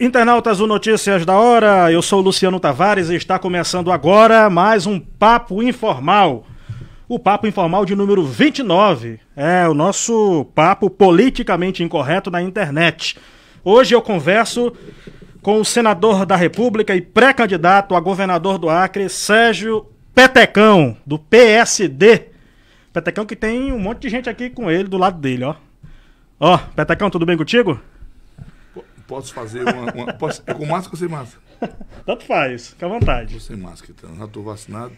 Internautas, o Notícias da Hora. Eu sou Luciano Tavares e está começando agora mais um Papo Informal. O Papo Informal de número 29. É o nosso papo politicamente incorreto na internet. Hoje eu converso com o senador da República e pré-candidato a governador do Acre, Sérgio Petecão, do PSD. Petecão que tem um monte de gente aqui com ele do lado dele, ó. Ó, Petecão, tudo bem contigo? Posso fazer uma. uma posso, é com máscara ou sem máscara? Tanto faz, fica à vontade. Tô sem máscara, então. Já estou vacinado.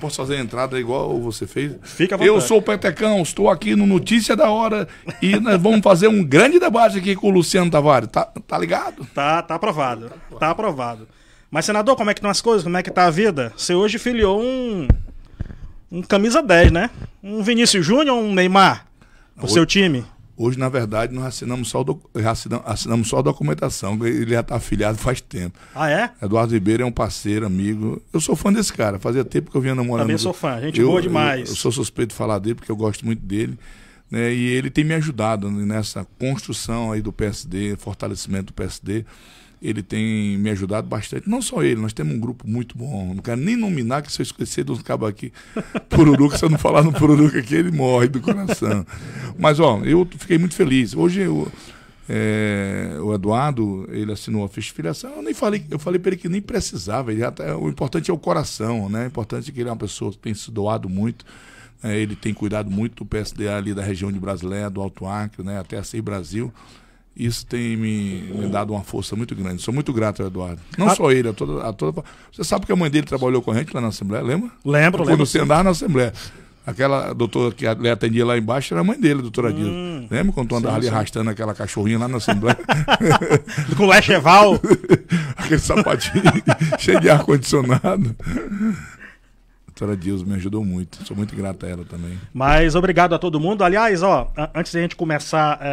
Posso fazer a entrada igual você fez? Fica à vontade. Eu sou o Petecão, estou aqui no Notícia da Hora e nós né, vamos fazer um grande debate aqui com o Luciano Tavares. Tá, tá ligado? Tá, tá aprovado. Tá aprovado. Mas, senador, como é que estão as coisas? Como é que tá a vida? Você hoje filiou um. Um camisa 10, né? Um Vinícius Júnior ou um Neymar? O seu time? Hoje, na verdade, nós assinamos só, do, assinamos só a documentação, ele já está afiliado faz tempo. Ah, é? Eduardo Ribeiro é um parceiro, amigo. Eu sou fã desse cara, fazia tempo que eu vinha namorando. Também sou fã, gente eu, boa demais. Eu, eu, sou suspeito de falar dele, porque eu gosto muito dele. Né? E ele tem me ajudado nessa construção aí do PSD, fortalecimento do PSD ele tem me ajudado bastante. Não só ele, nós temos um grupo muito bom. Não quero nem nominar, que se eu esquecer do cabos aqui, Pururuca, se eu não falar no Pururuca aqui, ele morre do coração. Mas, ó, eu fiquei muito feliz. Hoje eu, é, o Eduardo, ele assinou a ficha de filiação. Eu nem falei, eu falei para ele que nem precisava. Tá, o importante é o coração, né? O importante é que ele é uma pessoa que tem se doado muito. É, ele tem cuidado muito do PSDA ali da região de Brasileia, do Alto Acre, né? Até a CEI Brasil. Isso tem me, me, dado uma força muito grande. Sou muito grato ao Eduardo. Não a... Ah. só ele, a toda, a toda. Você sabe que a mãe dele trabalhou com a gente lá na Assembleia, lembra? Lembro, Quando lembro. Quando você andava na Assembleia. Aquela doutora que ele atendia lá embaixo era a mãe dele, doutora Dilma. Hum, Lembra quando tu andava ali arrastando aquela cachorrinha lá na Assembleia? Com Lecheval. Aquele sapatinho cheio de ar-condicionado. Senhora Dilson me ajudou muito. Sou muito grato a ela também. Mas obrigado a todo mundo. Aliás, ó, antes de a gente começar é, é,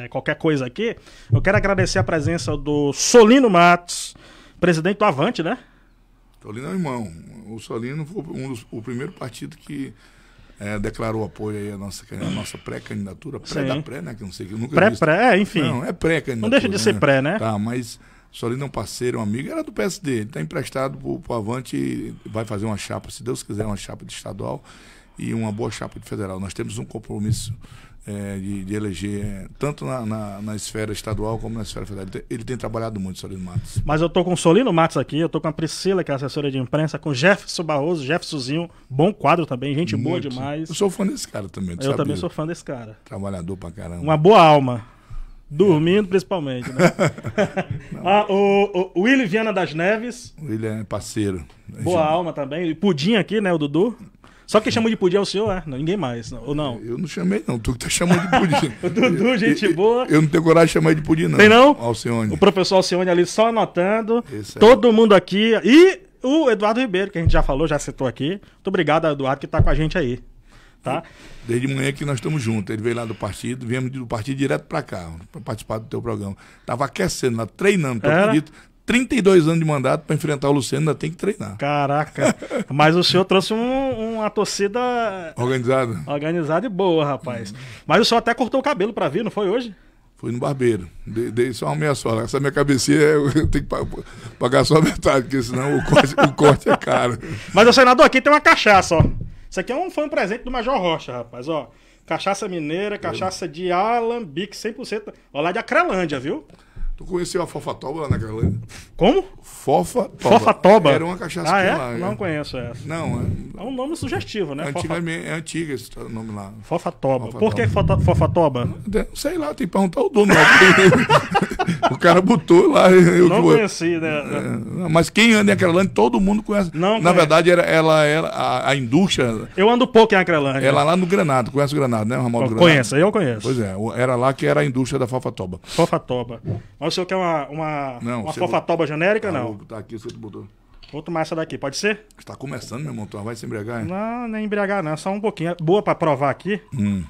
é, é, qualquer coisa aqui, eu quero agradecer a presença do Solino Matos, presidente do Avante, né? Solino é um irmão. O Solino foi um dos, o primeiro partido que é, declarou apoio aí à nossa, à nossa pré-candidatura, pré Sim. da pré, né? Que não sei que nunca Pré-pré, é, enfim. Não, é pré-candidatura. Não deixa de ser né? pré, né? Tá, mas Solino é um parceiro, um amigo, era do PSD. Ele está emprestado para o Avante, vai fazer uma chapa, se Deus quiser, uma chapa de estadual e uma boa chapa de federal. Nós temos um compromisso é, de, de, eleger, é, tanto na, na, na, esfera estadual como na esfera federal. Ele tem, ele tem trabalhado muito, Solino Matos. Mas eu estou com o Solino Matos aqui, eu estou com a Priscila, que é assessora de imprensa, com o Jefferson Barroso, Jeffersonzinho, bom quadro também, gente muito. boa demais. Eu sou fã desse cara também. Eu também sou fã desse cara. Trabalhador pra caramba. Uma boa alma. Dormindo, principalmente, né? ah, o, o Viana das Neves. Willi é parceiro. Boa alma também. E Pudim aqui, né? O Dudu. Só quem chamou de Pudim é o senhor, é? Não, ninguém mais, não, ou não? Eu não chamei, não. Tu que tá chamando de Pudim. o Dudu, eu, gente eu, boa. Eu não tenho coragem de chamar de Pudim, não. Tem não? Alcione. O professor Alcione ali só anotando. Esse todo é... mundo aqui. E o Eduardo Ribeiro, que a gente já falou, já citou aqui. Muito obrigado, Eduardo, que tá com a gente aí. Tá? Desde manhã que nós estamos juntos. Ele veio lá do partido, viemos do partido direto para cá, para participar do teu programa. Tava aquecendo, lá, né? treinando, tô acredito. 32 anos de mandato para enfrentar o Luciano, ainda tem que treinar. Caraca. Mas o senhor trouxe um, uma torcida. Organizada. Organizada e boa, rapaz. Mas o senhor até cortou o cabelo para vir, não foi hoje? Fui no barbeiro. Dei, dei só uma meia sola. Essa minha cabecinha eu tenho que pagar só a metade, porque senão o corte, o corte é caro. Mas, o senador, aqui tem uma cachaça, ó. Isso aqui é um, foi um presente do Major Rocha, rapaz, ó. Cachaça mineira, cachaça de alambique, 100%. Ó, lá é de Acrelândia, viu? Tu conheceu a Fofatoba lá na Carolina? Como? Fofa? Fofatoba. Era uma cachaça ah, é? lá. Não é. conheço essa. Não, é. É um nome sugestivo, né? Antigamente, é antigo esse nome lá. Fofatoba. Fofatoba. Por que Fofatoba? Sei lá, tem que perguntar o dono. o cara botou lá. Eu, não conheci, né? É, mas quem anda em Acrelândia, todo mundo conhece. Não na verdade, era, ela era a, a, indústria. Eu ando pouco em Acrelândia. Ela lá no Granado, conhece o Granado, né? Ramalho Ramal do Granado. Conheço, eu conheço. Pois é, era lá que era a indústria da Fofatoba. Fofatoba. Mas o senhor quer uma, uma, não, uma toba genérica, ah, não? Vou aqui, o senhor botou. Vou tomar essa daqui, pode ser? Está começando, meu montão. Vai se embriagar, hein? Não, nem embriagar, não. Só um pouquinho. É boa para provar aqui. Hum.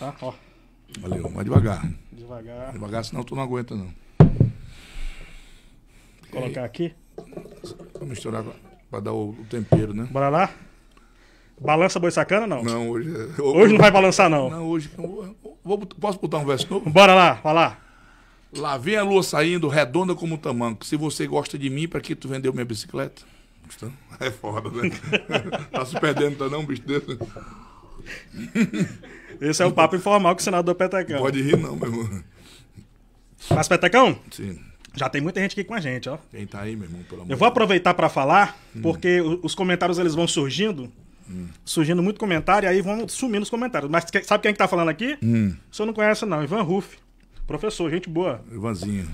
Tá, ó. Valeu, vai devagar. Devagar. Devagar, senão tu não aguenta, não. Vou colocar aqui. Vou misturar para dar o, o, tempero, né? Bora lá? Balança boi sacana não? Não, hoje. Hoje, é- hoje não vai balançar, não. Não, hoje. Vou, vou, posso botar um verso novo? Bora lá, vai lá. Lá vem a lua saindo, redonda como um tamanco. Se você gosta de mim, para que tu vendeu minha bicicleta? É foda, né? tá se perdendo, tá não, bicho desse? Esse é o papo informal com o senador Petecão. Pode rir não, meu irmão. Mas, Petecão? Sim. Já tem muita gente aqui com a gente, ó. Quem tá aí, meu irmão, pelo amor Eu vou aproveitar para falar, hum. porque os comentários eles vão surgindo. Hum. Surgindo muito comentário, e aí vão sumindo os comentários. Mas sabe quem é que tá falando aqui? Hum. O senhor não conhece, não, Ivan Ruff. Professor, gente boa. Ivanzinho.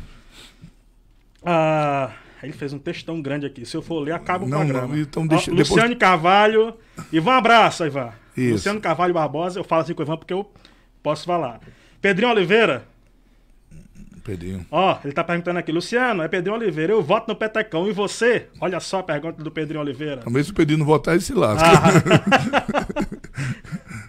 Ah, ele fez um textão grande aqui. Se eu for ler, acaba o a grama. Não, então deixa, ah, depois... Carvalho. Ivan, abraça, Ivan. Isso. Luciano Carvalho Barbosa. Eu falo assim com o Ivan porque eu posso falar. Pedrinho Oliveira. Pedrinho. Ó, ele tá perguntando aqui. Luciano, é Pedrinho Oliveira. Eu voto no Petecão. E você? Olha só a pergunta do Pedrinho Oliveira. Também se o Pedrinho não votar, ele se lasca. Ah.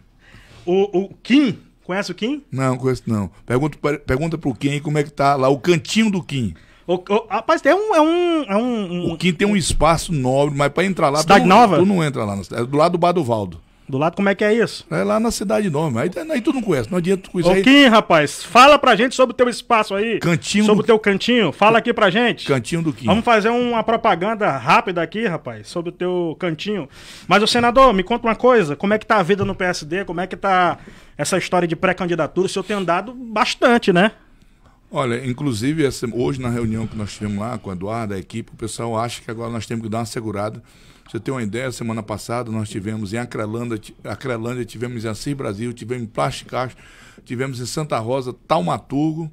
o, o Kim Conhece o Kim? Não, conheço não. Pergunta, pergunta pro Kim como é que tá lá o cantinho do Kim. O, o, rapaz, é um, é um, é um, O Kim tem um espaço nobre, mas pra entrar lá. Cidade tu, Nova? Tu não entra lá. É do lado do Bar do Valdo. Do lado, como é que é isso? É lá na cidade nova. Aí, aí tu não conhece, não adianta tu conhecer. Ô, aí... rapaz, fala pra gente sobre o teu espaço aí. Cantinho. Sobre o do... teu cantinho. Fala aqui pra gente. Cantinho do Kim. Vamos fazer uma propaganda rápida aqui, rapaz, sobre o teu cantinho. Mas, o senador, me conta uma coisa. Como é que tá a vida no PSD? Como é que tá essa história de pré-candidatura? O senhor tem andado bastante, né? Olha, inclusive, essa, hoje na reunião que nós tivemos lá com a Eduardo, a equipe, o pessoal acha que agora nós temos que dar uma segurada você tem uma ideia, semana passada nós tivemos em Acrelândia, Acrelândia tivemos em Assis Brasil, tivemos em Plasticacho, tivemos em Santa Rosa, Talmatugo.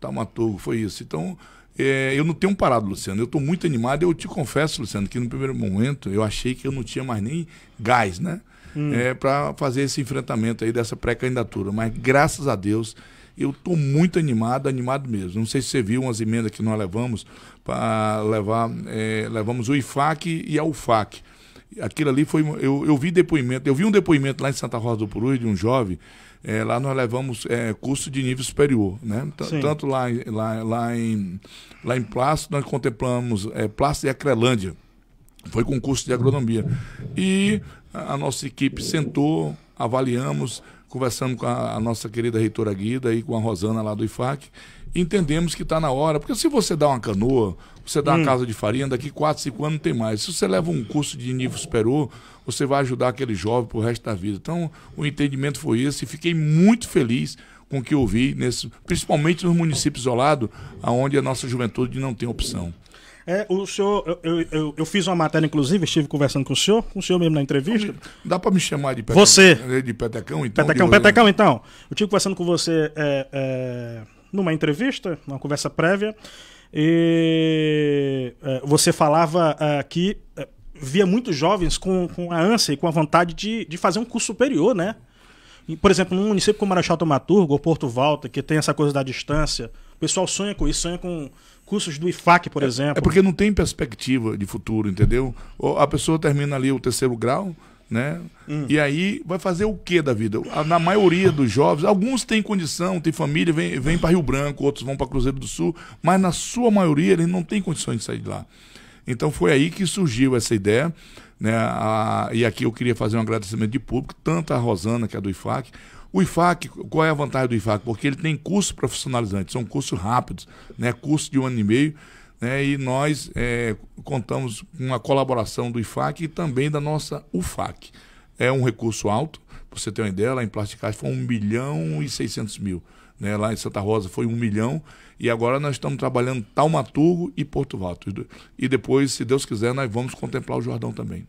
Talmatugo, foi isso. Então, é, eu não tenho parado, Luciano. Eu estou muito animado. Eu te confesso, Luciano, que no primeiro momento eu achei que eu não tinha mais nem gás, né? Hum. É, para fazer esse enfrentamento aí dessa pré-candidatura. Mas graças a Deus eu estou muito animado, animado mesmo. Não sei se você viu umas emendas que nós levamos para levar, é, levamos o IFAC e a UFAC. Aquilo ali foi. Eu, eu vi depoimento, eu vi um depoimento lá em Santa Rosa do Purus de um jovem. É, lá nós levamos é, curso de nível superior, né? T tanto lá, lá, lá, em, lá em Plácido, nós contemplamos é, Plácido e Acrelândia. Foi com curso de agronomia. E a nossa equipe sentou, avaliamos, conversando com a, a nossa querida reitora Guida e com a Rosana lá do IFAC, entendemos que está na hora. Porque se você dá uma canoa, você dá uma hum. casa de farinha, daqui 4, 5 anos não tem mais. Se você leva um curso de nível superior, você vai ajudar aquele jovem para o resto da vida. Então, o entendimento foi esse. Fiquei muito feliz com o que eu vi, nesse, principalmente nos municípios isolados, onde a nossa juventude não tem opção. É, o senhor, eu, eu, eu, fiz uma matéria, inclusive, estive conversando com o senhor, com o senhor mesmo na entrevista. Então, dá para me chamar de petecão? Você. É, de petecão, então? Petecão, de... petecão, então. Eu estive conversando com você é, é, numa entrevista, numa conversa prévia, e é, você falava é, que é, via muitos jovens com, com a ânsia e com a vontade de, de fazer um curso superior, né? por exemplo, num município como Marechal Tomaturgo ou Porto Valta, que tem essa coisa da distância, o pessoal sonha com isso, sonha com cursos do IFAC, por é, exemplo. É porque não tem perspectiva de futuro, entendeu? Ou a pessoa termina ali o terceiro grau, né? Hum. E aí vai fazer o que da vida? Na maioria dos jovens, alguns têm condição, têm família, vem, vem para Rio Branco, outros vão para Cruzeiro do Sul, mas na sua maioria eles não têm condições de sair de lá. Então foi aí que surgiu essa ideia. Né? A, e aqui eu queria fazer um agradecimento de público, tanto a Rosana, que é do IFAC, o IFAC, qual é a vantagem do IFAC? Porque ele tem cursos profissionalizantes, são cursos rápidos, né? curso de um ano e meio, né? e nós é, contamos com a colaboração do IFAC e também da nossa UFAC. É um recurso alto, você tem uma ideia, lá em Plasticais foi 1 milhão e 600 mil. Né, lá em Santa Rosa foi um milhão, e agora nós estamos trabalhando Taumaturgo e Porto Valto. E depois, se Deus quiser, nós vamos contemplar o Jordão também.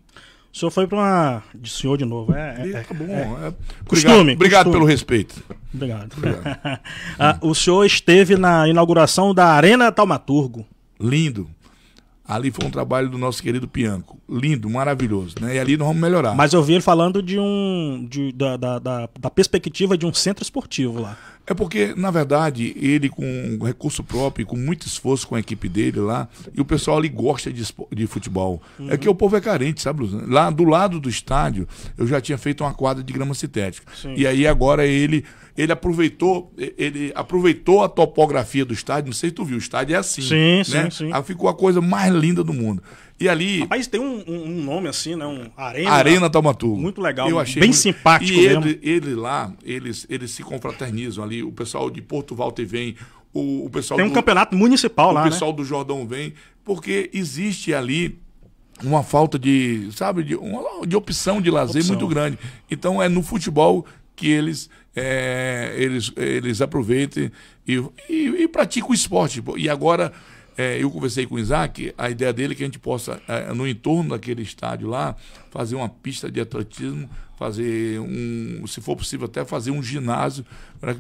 O senhor foi para uma. De senhor de novo. É, é, é tá bom. É... é. Costume. Obrigado, obrigado pelo respeito. Obrigado. obrigado. ah, o senhor esteve na inauguração da Arena Taumaturgo. Lindo. Ali foi um trabalho do nosso querido Pianco lindo, maravilhoso, né? E ali nós vamos melhorar. Mas eu vi ele falando de um. De, da, da, da, da, perspectiva de um centro esportivo lá. É porque, na verdade, ele com recurso próprio, com muito esforço com a equipe dele lá, e o pessoal ali gosta de, de futebol. É uhum. É que o povo é carente, sabe, Lá do lado do estádio, eu já tinha feito uma quadra de grama sintética. Sim. E aí agora ele ele aproveitou, ele aproveitou a topografia do estádio, não sei se tu viu, o estádio é assim. Sim, né? sim, sim. Aí ficou a coisa mais linda do mundo. E ali. Rapaz, tem um, um nome assim, né? Um Arena. Arena Taumaturgo. Muito legal. Eu achei bem muito... simpático. E mesmo. ele, ele lá, eles, eles se confraternizam ali. O pessoal de Porto Walter vem. O, o pessoal tem um do... campeonato municipal o lá. O né? pessoal né? do Jordão vem. Porque existe ali uma falta de, sabe, de, uma, de opção de lazer opção. muito grande. Então é no futebol que eles é, eles, eles aproveitem e, e, e praticam o esporte. E agora é, eu conversei com o Isaac, a ideia dele é que a gente possa, é, no entorno daquele estádio lá, fazer uma pista de atletismo, fazer um, se for possível, até fazer um ginásio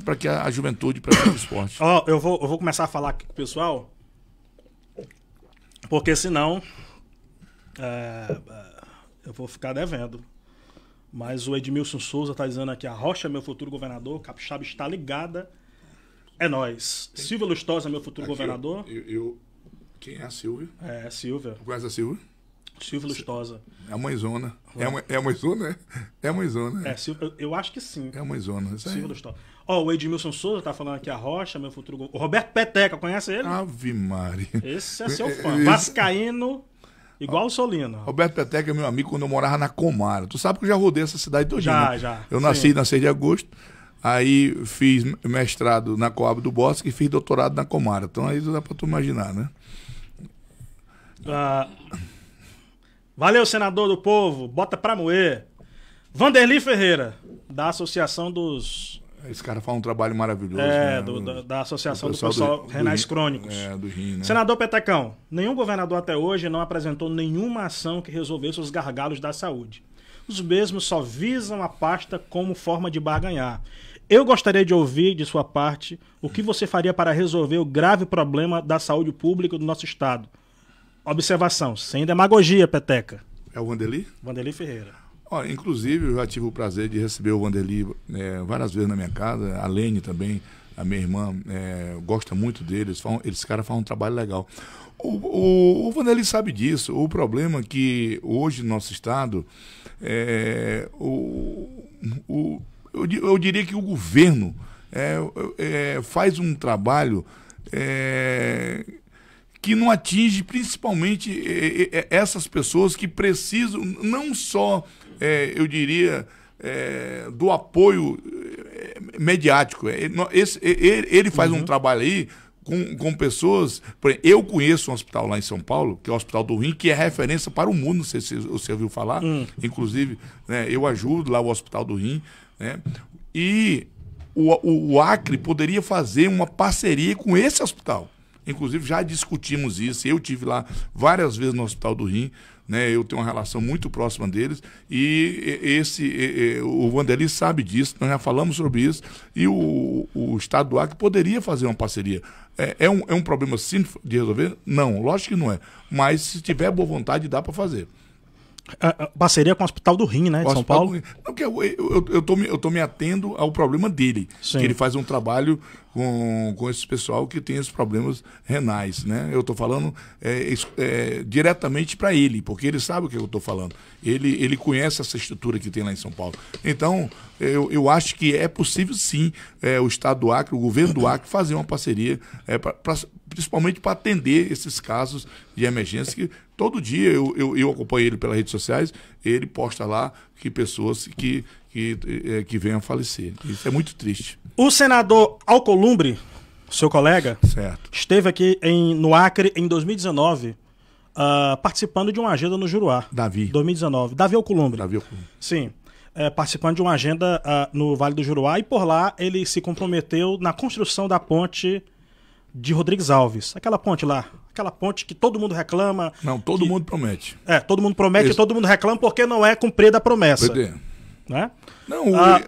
para que a, juventude pratique o esporte. Ó, oh, eu, vou, eu vou começar a falar aqui com o pessoal, porque senão é, eu vou ficar devendo. Mas o Edmilson Souza está dizendo aqui, a Rocha, é meu futuro governador, Capixaba está ligada é nós. Silvio Lustosa, é meu futuro Aqui, governador. Eu, eu, quem é a Silvia? É, Silvia. Conhece a Silvia? Silvia Lustosa. É a mãezona. É, é, a mãezona, é? É a mãezona. É, é Silvia, eu acho que sim. É a mãezona. Silvia Lustosa. Ó, oh, o Edmilson Souza tá falando aqui a Rocha, meu futuro... O Roberto Peteca, conhece ele? Ave Mari. Esse é seu é, é, fã. Esse... Vascaíno... Igual o Solino. Roberto Peteca é meu amigo quando eu morava na Comara. Tu sabe que eu já rodei essa cidade dia? Já, né? já. Eu nasci, Sim. nasci de agosto. Aí fiz mestrado na Coab do Bosque e fiz doutorado na Comara. Então aí dá para tu imaginar, né? Ah, valeu, senador do povo. Bota pra moer. Vanderlei Ferreira, da Associação dos. Esse cara faz um trabalho maravilhoso. É, né? do, da, da, Associação do Pessoal, do pessoal do, Renais do Crônicos. É, do né? Senador Petacão, nenhum governador até hoje não apresentou nenhuma ação que resolvesse os gargalos da saúde. Os mesmos só visam a pasta como forma de barganhar. Eu gostaria de ouvir de sua parte o que você faria para resolver o grave problema da saúde pública do nosso estado. Observação, sem demagogia, Peteca. É o Vandeli? Vandeli Ferreira. inclusive, eu já tive o prazer de receber o Vandeli é, várias vezes na minha casa, a Lene também, a minha irmã é, gosta muito deles, falam, eles caras fazem um trabalho legal. O, o, o sabe disso. O problema é que hoje no nosso estado, é, o, o, eu, eu diria que o governo é, é, faz um trabalho é, que não atinge principalmente é, é, é, essas pessoas que precisam, não só, eu diria, do apoio mediático. Esse, ele, faz uhum. um trabalho aí com, com pessoas. eu conheço um hospital lá em São Paulo, que é o Hospital do Rim, que é referência para o mundo, não sei se você ouviu falar. Hum. Inclusive, né, eu ajudo lá o Hospital do Rim. Né? E o, o, o Acre poderia fazer uma parceria com esse hospital. Inclusive, já discutimos isso. Eu tive lá várias vezes no Hospital do Rim. Né? Eu tenho uma relação muito próxima deles. E esse o Vanderlei sabe disso, nós já falamos sobre isso. E o, o Estado do Acre poderia fazer uma parceria. É, é, um, é um problema simples de resolver? Não, lógico que não é. Mas se tiver boa vontade, dá para fazer. É, é, parceria com o Hospital do Rim, né? De São Paulo. Não, que eu, eu, eu, tô me, eu tô me atendo ao problema dele. Sim. Que ele faz um trabalho com, com esse pessoal que tem esses problemas renais, né? Eu tô falando é, é, diretamente para ele, porque ele sabe o que eu tô falando. Ele, ele conhece essa estrutura que tem lá em São Paulo. Então, eu, eu acho que é possível sim é, o Estado do Acre, o governo do Acre, fazer uma parceria é, para principalmente para atender esses casos de emergência que todo dia eu, eu, eu, acompanho ele pelas redes sociais, ele posta lá que pessoas que, que, eh, que venham a falecer. Isso é muito triste. O senador Alcolumbre, seu colega, certo. esteve aqui em, no Acre em 2019. Uh, ah, participando de uma agenda no Juruá. Davi. 2019. Davi Alcolumbre. Davi Alcolumbre. Sim. É, participando de uma agenda uh, no Vale do Juruá e por lá ele se comprometeu na construção da ponte de Rodrigues Alves. Aquela ponte lá. Aquela ponte que todo mundo reclama. Não, todo que... mundo promete. É, todo mundo promete Esse... e todo mundo reclama porque não é cumprida a promessa. É. Né? Não, ah,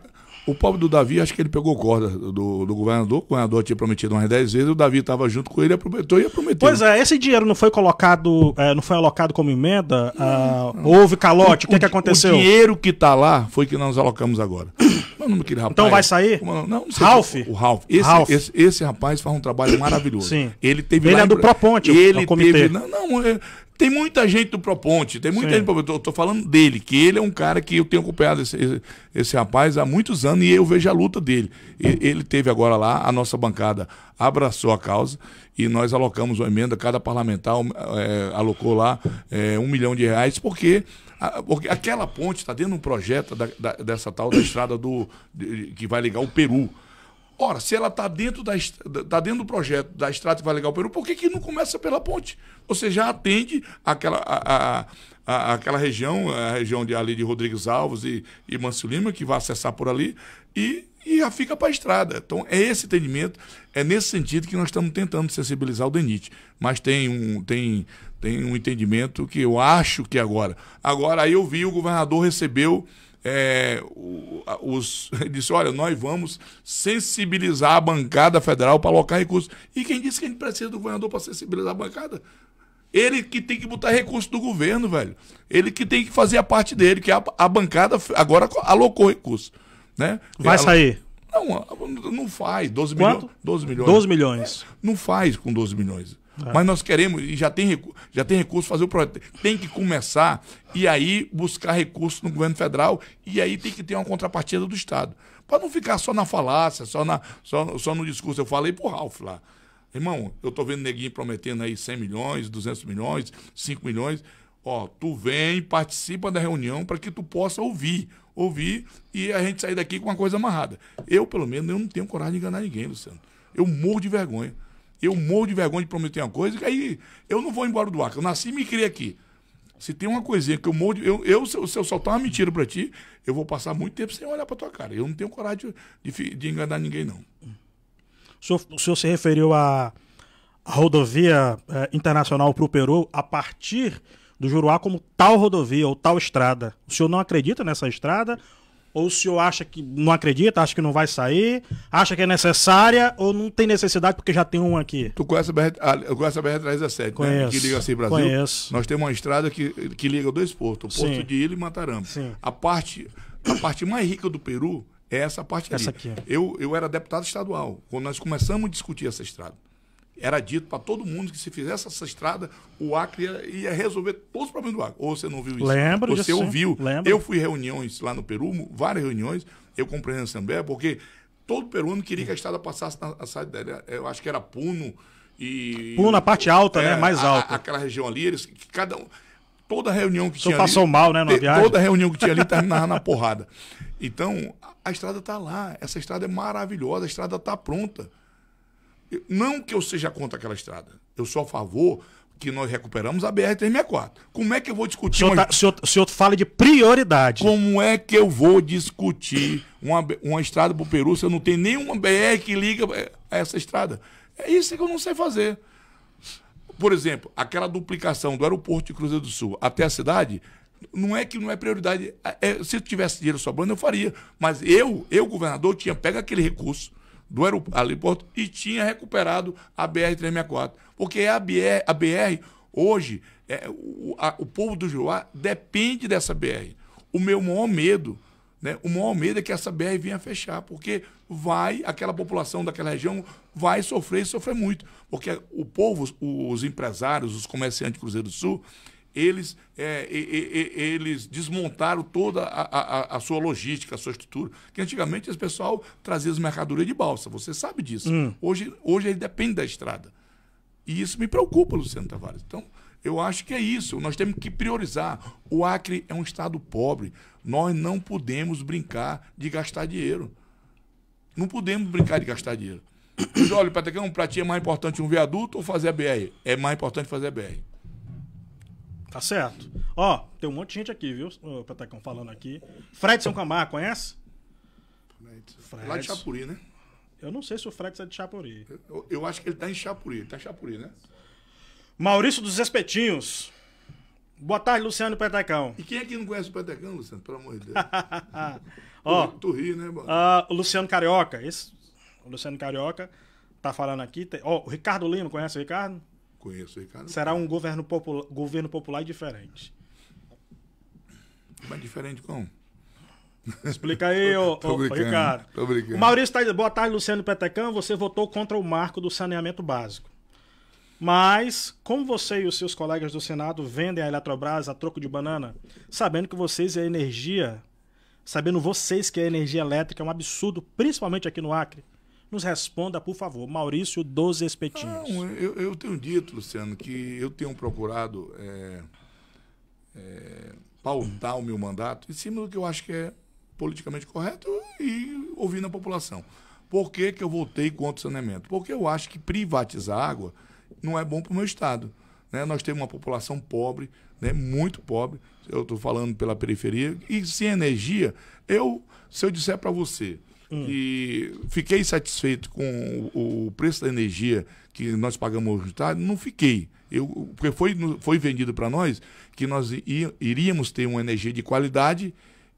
o pobre do Davi, acho que ele pegou corda do, do governador, o governador tinha prometido umas 10 vezes, o Davi estava junto com ele, aproveitou e prometer Pois é, esse dinheiro não foi colocado, é, não foi alocado como emenda? Ah, houve calote, o, o que, que aconteceu? O dinheiro que está lá foi que nós alocamos agora. rapaz. Então vai sair? Como, não, não sei Ralph? O, o Ralph. Esse, Ralph. Esse, esse, rapaz faz um trabalho maravilhoso. Sim. Ele teve Ele lá é do Proponte, ele teve, não, não, é, tem muita gente do Proponte, tem muita Sim. gente do Proponte. Eu tô falando dele, que ele é um cara que eu tenho acompanhado esse, esse rapaz há muitos anos e eu vejo a luta dele. Ele teve agora lá, a nossa bancada abraçou a causa e nós alocamos uma emenda, cada parlamentar é, alocou lá é, um milhão de reais, porque, porque aquela ponte está dentro de um projeto da, da, dessa tal da estrada do, de, que vai ligar o Peru. Ora, se ela está dentro, da, tá dentro do projeto da Estrada Vai Legal Peru, por que, que não começa pela ponte? Você já atende aquela, a, a, a, aquela região, a região de, ali de Rodrigues Alves e, e Mancio Lima, que vai acessar por ali, e, e já fica para a estrada. Então, é esse entendimento, é nesse sentido que nós estamos tentando sensibilizar o DENIT. Mas tem um, tem, tem um entendimento que eu acho que agora. Agora, aí eu vi, o governador recebeu é, os, ele disse: olha, nós vamos sensibilizar a bancada federal para alocar recursos. E quem disse que a gente precisa do governador para sensibilizar a bancada? Ele que tem que botar recurso do governo, velho. Ele que tem que fazer a parte dele, que a, a bancada agora alocou recurso. Né? Vai Ela, sair. Não, não faz. 12 Quanto? milhões. 12 milhões. 12 milhões. É, não faz com 12 milhões. É. Mas nós queremos, e já tem, já tem recurso, fazer o projeto. Tem que começar e aí buscar recurso no governo federal e aí tem que ter uma contrapartida do Estado. Para não ficar só na falácia, só, na, só, só no discurso. Eu falei pro Ralf lá. Irmão, eu tô vendo neguinho prometendo aí 100 milhões, 200 milhões, 5 milhões. Ó, tu vem, participa da reunião para que tu possa ouvir. Ouvir e a gente sair daqui com uma coisa amarrada. Eu, pelo menos, eu não tenho coragem de enganar ninguém, Luciano. Eu morro de vergonha. Eu morro de vergonha de prometer uma coisa, que aí eu não vou embora do Acre. Eu nasci e me criei aqui. Se tem uma coisinha que eu morro de, eu, eu, se, eu soltar uma mentira para ti, eu vou passar muito tempo sem olhar para tua cara. Eu não tenho coragem de, de, enganar ninguém, não. O senhor, o senhor se referiu à rodovia eh, internacional para o Peru a partir do Juruá como tal rodovia ou tal estrada. O senhor não acredita nessa estrada ou o senhor acha que não acredita, acha que não vai sair, acha que é necessária ou não tem necessidade porque já tem um aqui? Tu conhece a BR-317, ah, BR né? Que liga assim Brasil. Conheço. Nós temos uma estrada que, que liga dois portos, o Porto Sim. de Ilha e Matarama. Sim. A parte, a parte mais rica do Peru é essa parte essa ali. Aqui. Eu, eu era deputado estadual, quando nós começamos a discutir essa estrada. Era dito para todo mundo que se fizesse essa estrada, o Acre ia, ia resolver todos os problemas do Acre. Ou você não viu isso? Lembra Você ouviu. Eu fui reuniões lá no Peru, várias reuniões, eu comprei na Sambé porque todo peruano queria que a estrada passasse na, saída dela. Eu acho que era Puno e... Puno, na parte alta, né? é, né? Mais alta. A, aquela região ali, eles, cada um toda reunião que Só então tinha passou ali, mal, né, na viagem? Toda reunião que tinha ali terminava na porrada. Então, a estrada está lá. Essa estrada é maravilhosa, a estrada está pronta. Não que eu seja contra aquela estrada. Eu sou a favor que nós recuperamos a BR-364. Como é que eu vou discutir... O senhor, tá, o, senhor, o senhor, fala de prioridade. Como é que eu vou discutir uma, uma estrada para o Peru se eu não tenho nenhuma BR que liga é, a essa estrada? É isso que eu não sei fazer. Por exemplo, aquela duplicação do aeroporto de Cruzeiro do Sul até a cidade, não é que não é prioridade. É, é se eu tivesse dinheiro sobrando, eu faria. Mas eu, eu governador, tinha pego aquele recurso do aeroporto e tinha recuperado a BR-364. Porque a BR, a BR hoje, é, o, a, o, povo do Juá depende dessa BR. O meu maior medo, né, o maior medo é que essa BR venha fechar, porque vai, aquela população daquela região vai sofrer e sofrer muito. Porque o povo, os empresários, os comerciantes do Cruzeiro do Sul, eles, é, e, e, eles desmontaram toda a, a, a, sua logística, a sua estrutura. Que antigamente esse pessoal trazia as mercadorias de balsa, você sabe disso. Hum. Hoje, hoje ele depende da estrada. E isso me preocupa, Luciano Tavares. Então, eu acho que é isso. Nós temos que priorizar. O Acre é um estado pobre. Nós não podemos brincar de gastar dinheiro. Não podemos brincar de gastar dinheiro. Mas olha, para ti é mais importante um viaduto ou fazer a BR? É mais importante fazer a BR. Tá certo. Ó, tem um monte de gente aqui, viu? O Petecão falando aqui. Fredson Camargo, conhece? Fredson. Lá de Chapuri, né? Eu não sei se o Fredson é de Chapuri. Eu, eu acho que ele tá em Chapuri. Tá em Chapuri, né? Maurício dos Espetinhos. Boa tarde, Luciano Petacão. E quem é que não conhece o Petacão, Luciano? Pelo amor de Deus. Ó, tu, tu ri, né, mano? Uh, o Luciano Carioca. Esse, o Luciano Carioca tá falando aqui. Ó, oh, o Ricardo Lima, conhece o Ricardo? Conheço o Ricardo. Será um governo, popula governo popular diferente. Mas diferente como? Explica aí, ô, tô, ô, Ricardo. Tô brincando. Maurício tá boa tarde, Luciano Petecan. Você votou contra o marco do saneamento básico. Mas, como você e os seus colegas do Senado vendem a Eletrobras a troco de banana, sabendo que vocês e a energia, sabendo vocês que a energia elétrica é um absurdo, principalmente aqui no Acre, nos responda, por favor. Maurício dos Espetinhos. Não, eu, eu tenho dito, Luciano, que eu tenho procurado é, é, pautar o meu mandato em cima do que eu acho que é politicamente correto e ouvindo a população. Por que, que eu votei contra o saneamento? Porque eu acho que privatizar água não é bom para o meu Estado. Né? Nós temos uma população pobre, né? muito pobre, eu estou falando pela periferia, e sem energia, eu, se eu disser para você Hum. E fiquei satisfeito com o, o, preço da energia que nós pagamos tá? Não fiquei. Eu, porque foi, foi vendido para nós que nós iríamos ter uma energia de qualidade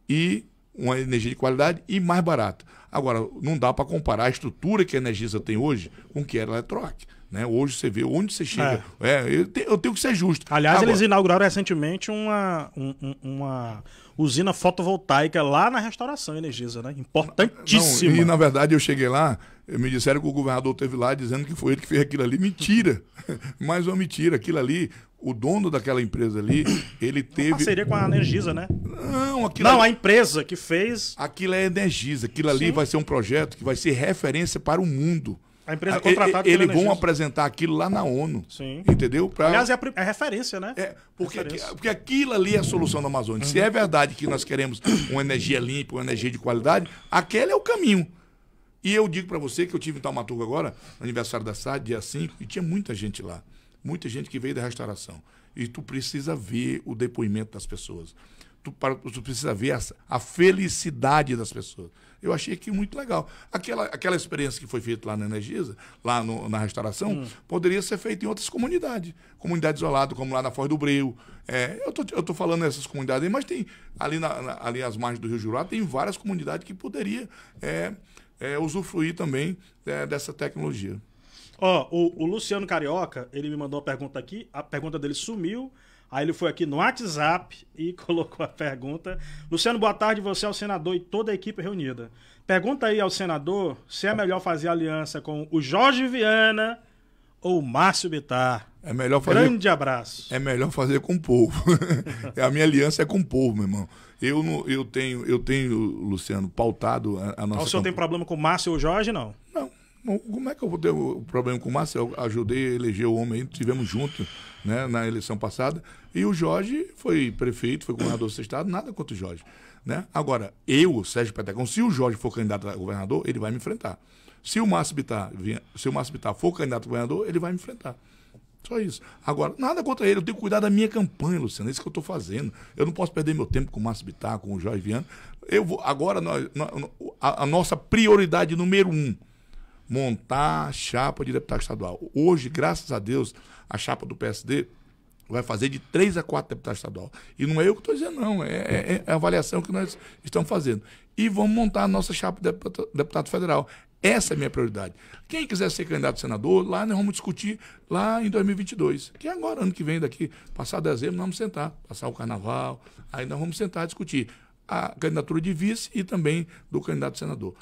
e uma energia de qualidade e mais barata. Agora, não dá para comparar a estrutura que a Energisa tem hoje com o que era a Eletroac. Né? Hoje você vê onde você chega. É. é eu, te, eu, tenho que ser justo. Aliás, Agora, eles inauguraram recentemente uma, um, uma usina fotovoltaica lá na restauração Energisa, né? Importantíssimo. e na verdade eu cheguei lá, me disseram que o governador teve lá dizendo que foi ele que fez aquilo ali. Mentira! Mais uma mentira. Aquilo ali, o dono daquela empresa ali, ele teve. Uma parceria com a Energisa, né? Não, aquilo Não, ali... a empresa que fez. Aquilo é Energisa. Aquilo ali Sim. vai ser um projeto que vai ser referência para o mundo. A empresa contratada Ele, eles vão apresentar aquilo lá na ONU. Sim. Entendeu? Pra... Aliás, é, a, é referência, né? É, porque, referência. Aqui, porque aquilo ali é a solução da Amazônia. Uhum. Se é verdade que nós queremos uma energia limpa, uma energia de qualidade, aquele é o caminho. E eu digo para você que eu tive em Taumaturgo agora, aniversário da SAD, dia 5, e tinha muita gente lá. Muita gente que veio da restauração. E tu precisa ver o depoimento das pessoas. Tu, tu precisa ver essa, a felicidade das pessoas eu achei aqui muito legal. Aquela, aquela experiência que foi feita lá na Energisa, lá no, na restauração, hum. poderia ser feita em outras comunidades. comunidades isoladas como lá na Foz do Breu. É, eu tô, estou tô falando nessas comunidades aí, mas tem ali, na, na, ali as margens do Rio Jurá, tem várias comunidades que poderia é, é, usufruir também é, dessa tecnologia. Ó, oh, o, o Luciano Carioca, ele me mandou uma pergunta aqui, a pergunta dele sumiu, Aí ele foi aqui no WhatsApp e colocou a pergunta. Luciano, boa tarde, você é o senador e toda a equipe reunida. Pergunta aí ao senador se é melhor fazer aliança com o Jorge Viana ou o Márcio Bittar. É melhor fazer. Grande abraço. É melhor fazer com o povo. É, a minha aliança é com o povo, meu irmão. Eu, não, eu, tenho, eu tenho, Luciano, pautado a, a nossa. o senhor camp... tem problema com o Márcio ou o Jorge, não? Como é que eu vou ter o problema com o Márcio? Eu ajudei a eleger o homem, tivemos junto né, na eleição passada. E o Jorge foi prefeito, foi governador do estado, nada contra o Jorge. Né? Agora, eu, Sérgio Petecão, se o Jorge for candidato a governador, ele vai me enfrentar. Se o Márcio Bittar, se o Márcio Bittar for candidato a governador, ele vai me enfrentar. Só isso. Agora, nada contra ele, eu tenho que cuidar da minha campanha, Luciano, é isso que eu estou fazendo. Eu não posso perder meu tempo com o Márcio Bittar, com o Jorge Viana. Eu vou, agora, nós, a, a nossa prioridade número um montar chapa de deputado estadual. Hoje, graças a Deus, a chapa do PSD vai fazer de três a quatro deputados estadual. E não é eu que estou dizendo, não. É, é, é, a avaliação que nós estamos fazendo. E vamos montar a nossa chapa de deputado federal. Essa é a minha prioridade. Quem quiser ser candidato a senador, lá nós vamos discutir lá em 2022. Que é agora, ano que vem, daqui, passar dezembro, nós vamos sentar. Passar o carnaval, aí nós vamos sentar discutir a candidatura de vice e também do candidato a senador.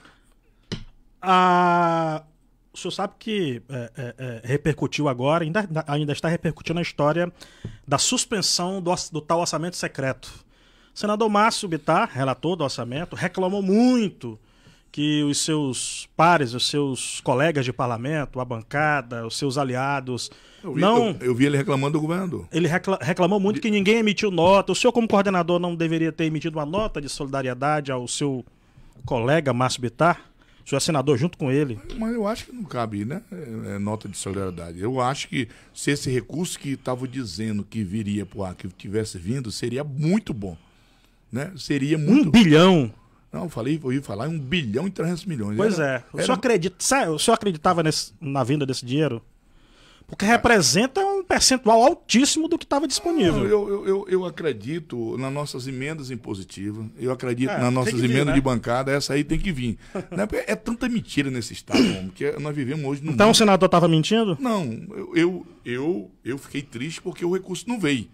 A... Ah, o senhor sabe que é, é, é repercutiu agora, ainda, ainda está repercutindo a história da suspensão do, do tal orçamento secreto. O senador Márcio Bittar, relator do orçamento, reclamou muito que os seus pares, os seus colegas de parlamento, a bancada, os seus aliados. Eu vi, não, eu, eu vi ele reclamando do governador. Ele recla, reclamou muito de... que ninguém emitiu nota. O senhor, como coordenador, não deveria ter emitido uma nota de solidariedade ao seu colega Márcio Bittar? seu assinador junto com ele. Mas eu acho que não cabe, né? É, é nota de solidariedade. Eu acho que se esse recurso que estava dizendo que viria para o ar, que tivesse vindo, seria muito bom. Né? Seria muito. Um bilhão. Não, eu falei, eu ia falar um bilhão e 300 milhões. Pois era, é. O, era... senhor acredita, o senhor acreditava nesse, na vinda desse dinheiro? Porque representa percentual altíssimo do que estava disponível. Eu, eu, eu, eu, acredito nas nossas emendas impositivas, eu acredito é, nas nossas vir, emendas né? de bancada, essa aí tem que vir. É, é, tanta mentira nesse Estado, homem, que nós vivemos hoje no Então mundo. o senador estava mentindo? Não, eu, eu, eu, eu, fiquei triste porque o recurso não veio.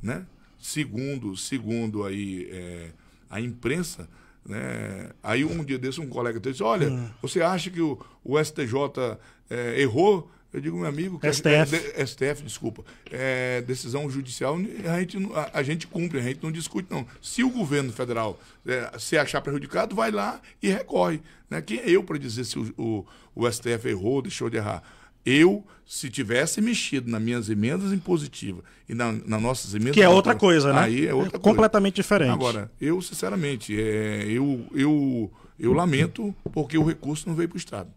Né? Segundo, segundo aí, é, a imprensa, né? Aí um dia desse um colega disse, olha, hum. você acha que o, o STJ é, errou? Eu digo, meu amigo. STF. É, STF, desculpa. É, decisão judicial, a gente, a, a, gente cumpre, a gente não discute, não. Se o governo federal é, se achar prejudicado, vai lá e recorre. Né? Quem é eu para dizer se o, o, o STF errou, deixou de errar? Eu, se tivesse mexido nas minhas emendas impositivas e na, nas nossas emendas. Que é outra coisa, né? Aí é outra é Completamente coisa. diferente. Agora, eu, sinceramente, é, eu, eu, eu lamento porque o recurso não veio para o Estado.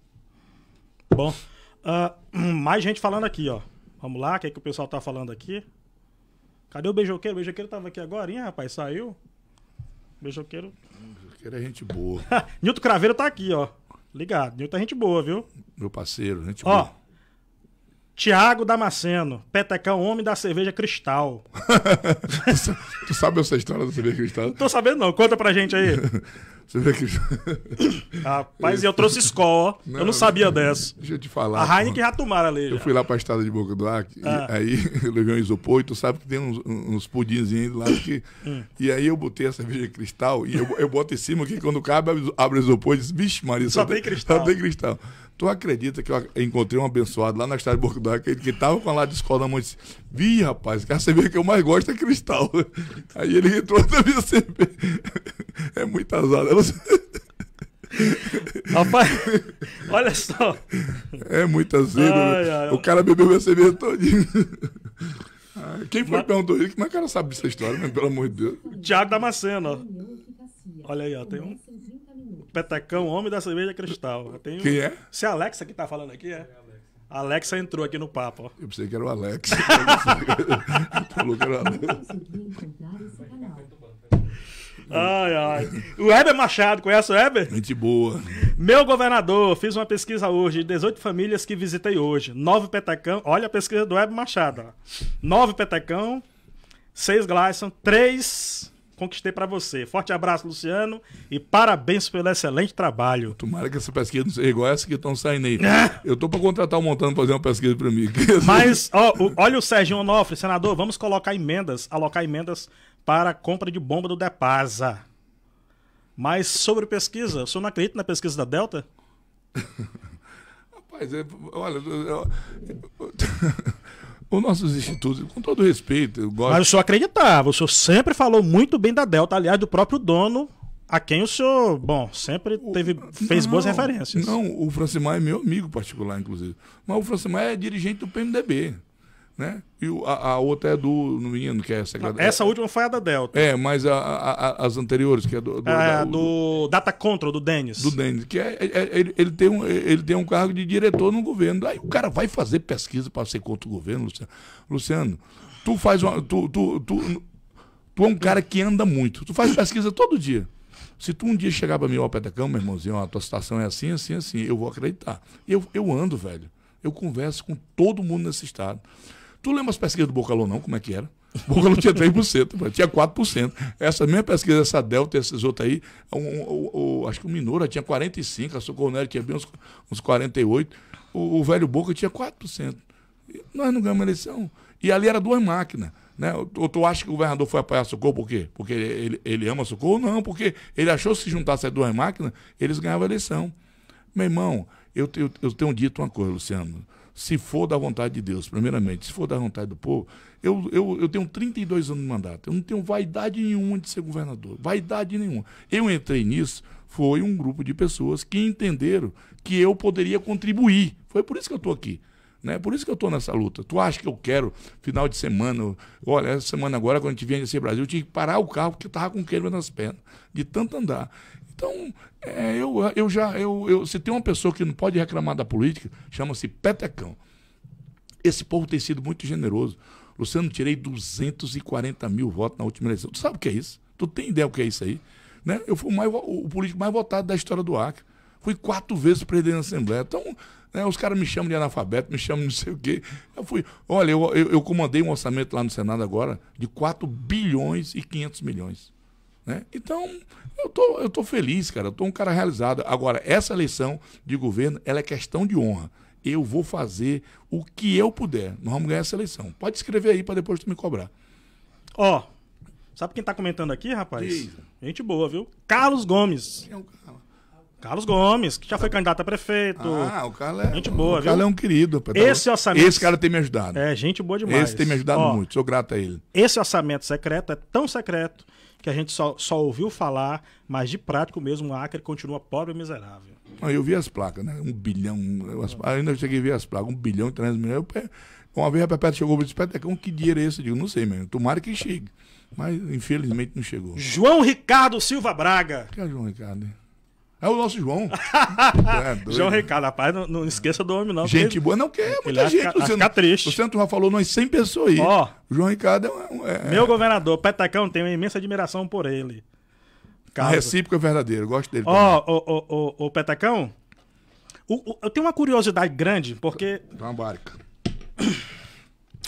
Bom. Uh, mais gente falando aqui, ó. Vamos lá, o que, é que o pessoal tá falando aqui? Cadê o beijoqueiro? O beijoqueiro tava aqui agora, hein, rapaz? Saiu? Beijoqueiro. Beijoqueiro é gente boa. Nilton Craveiro tá aqui, ó. Ligado. Nilton é gente boa, viu? Meu parceiro, gente ó, boa. Ó. Tiago Damasceno, Petecão, homem da cerveja cristal. tu, sabe essa história da cerveja cristal? Não tô sabendo, não. Conta pra gente aí. Você vê que. Rapaz, eu trouxe escola. Não, eu não sabia dessa. Deixa eu te falar. A Heineken já tomara, ali. Eu fui lá pra estrada de Boca do Acre, ah. aí eu levei um isopor, e tu sabe que tem uns, uns pudinzinhos lá que. Hum. E aí eu botei a cerveja cristal e eu, eu boto em cima que quando cabe, abre o isopor e diz, bicho, Maria, só, só tem, tem cristal. Só tem cristal. Tu acredita que eu encontrei um abençoado lá na Estrada de Borcudá, que, que tava com a lá de escola na mão e disse, vi, rapaz, quer saber que eu mais gosto é cristal. Aí ele entrou na CB. É muito azar. Né? Rapaz, olha só. É muita zebra. Né? O cara bebeu minha CB todinho. Quem foi mas... que perguntou isso? Como é que ela sabe dessa história, pelo amor de Deus? da Macena, ó. Assim, olha aí, ó, tem um. Petecão, homem da cerveja cristal. Quem é? Se é a Alexa que tá falando aqui, é? é a Alexa entrou aqui no papo. Ó. Eu pensei que era o Alex. Falou que era o Alex. Ai, ai. O Heber Machado, conhece o Heber? Gente boa. Meu governador, fiz uma pesquisa hoje, 18 famílias que visitei hoje. Nove petecão. Olha a pesquisa do Heber Machado. Ó. Nove petecão, seis Glyson, três conquistei para você. Forte abraço, Luciano, e parabéns pelo excelente trabalho. Tomara que essa pesquisa não seja igual essa que estão saindo aí. Ah. Eu tô para contratar o um Montano para fazer uma pesquisa para mim. Mas, ó, o, olha o Sérgio Onofre, senador, vamos colocar emendas, alocar emendas para a compra de bomba do Depasa. Mas sobre pesquisa, o senhor não acredita na pesquisa da Delta? Rapaz, é, olha, eu, eu, eu, os nossos institutos, com todo respeito, eu gosto. Mas o senhor acreditava, o senhor sempre falou muito bem da Delta, aliás, do próprio dono, a quem o senhor, bom, sempre teve, fez não, boas referências. Não, o Francimar é meu amigo particular, inclusive. Mas o Francimar é dirigente do PMDB né? E a, a outra é do menino, que é a secretária. Ah, é essa última foi a da Delta. É, mas a, a, as anteriores, que é do. do, ah, é, da, do Data Control, do Denis. Do Denis, que é, é, é, ele, ele, tem um, ele tem um cargo de diretor no governo. Aí o cara vai fazer pesquisa para ser contra o governo, Luciano. Luciano, tu faz uma. Tu, tu, tu, tu é um cara que anda muito. Tu faz pesquisa todo dia. Se tu um dia chegar para mim, ó, Petacão, meu irmãozinho, ó, a tua situação é assim, assim, assim, eu vou acreditar. Eu, eu ando, velho. Eu converso com todo mundo nesse estado. Tu lembra as pesquisas do Bocalão, não? Como é que era? O Bocalão tinha 3%, tinha 4%. Essa mesma pesquisa, essa Delta, essas outras aí, um, um, um, acho que o Minora tinha 45%, a Socornério tinha bem uns, uns 48%, o, o velho Boca tinha 4%. E nós não ganhamos eleição. E ali era duas máquinas. Né? Ou tu acha que o governador foi apoiar Socorro por quê? Porque ele, ele, ele ama Socorro? Não, porque ele achou que se juntasse as duas máquinas, eles ganhavam a eleição. Meu irmão, eu, eu, eu tenho dito uma coisa, Luciano se for da vontade de Deus, primeiramente, se for da vontade do povo, eu, eu, eu tenho 32 anos de mandato, eu não tenho vaidade nenhuma de ser governador, vaidade nenhuma. Eu entrei nisso, foi um grupo de pessoas que entenderam que eu poderia contribuir. Foi por isso que eu estou aqui. Né? Por isso que eu estou nessa luta. Tu acha que eu quero, final de semana, olha, essa semana agora, quando a gente vinha desse Brasil, eu tinha que parar o carro porque eu estava com queima nas pernas, de tanto andar. Então, é, eu, eu já. Eu, eu, se tem uma pessoa que não pode reclamar da política, chama-se Petecão. Esse povo tem sido muito generoso. Luciano, tirei 240 mil votos na última eleição. Tu sabe o que é isso? Tu tem ideia o que é isso aí? Né? Eu fui mais, o político mais votado da história do Acre. Fui quatro vezes presidente da Assembleia. Então, né, os caras me chamam de analfabeto, me chamam de não sei o quê. Eu fui. Olha, eu, eu, eu comandei um orçamento lá no Senado agora de 4 bilhões e 500 milhões. Né? Então, eu tô, eu tô feliz, cara. Eu tô um cara realizado. Agora, essa eleição de governo, ela é questão de honra. Eu vou fazer o que eu puder. Nós vamos ganhar essa eleição. Pode escrever aí para depois tu me cobrar. Ó, oh, sabe quem tá comentando aqui, rapaz? Gente boa, viu? Carlos Gomes. Quem é o Carlos Gomes, que já foi candidato a prefeito. Ah, o Carlos é. Gente boa, o viu? O é um querido. Esse orçamento. Esse cara tem me ajudado. É, gente boa demais. Esse tem me ajudado Ó, muito. Sou grato a ele. Esse orçamento secreto é tão secreto que a gente só, só ouviu falar, mas de prático mesmo, o Acre continua pobre e miserável. Eu vi as placas, né? Um bilhão. As, ainda cheguei a ver as placas, um bilhão e três milhões. Eu, uma vez a Pepe chegou e disse, Petecão, que dinheiro é esse? Eu digo, não sei, mesmo. Tomara que chegue. Mas infelizmente não chegou. João Ricardo Silva Braga. Quem é João Ricardo? Hein? É o nosso João. é, João Ricardo, rapaz, não, não, esqueça do homem, não. Gente boa não quer, é muita ele gente. Fica, fica triste. O Centro já falou nós 100 pessoas aí. Ó, o João Ricardo é, é, é... Meu governador, Petacão, tem uma imensa admiração por ele. Caso. Recíproco é verdadeiro, gosto dele. Ó, o, o, o, Petacão, o, o, eu tenho uma curiosidade grande, porque. Dá uma barca.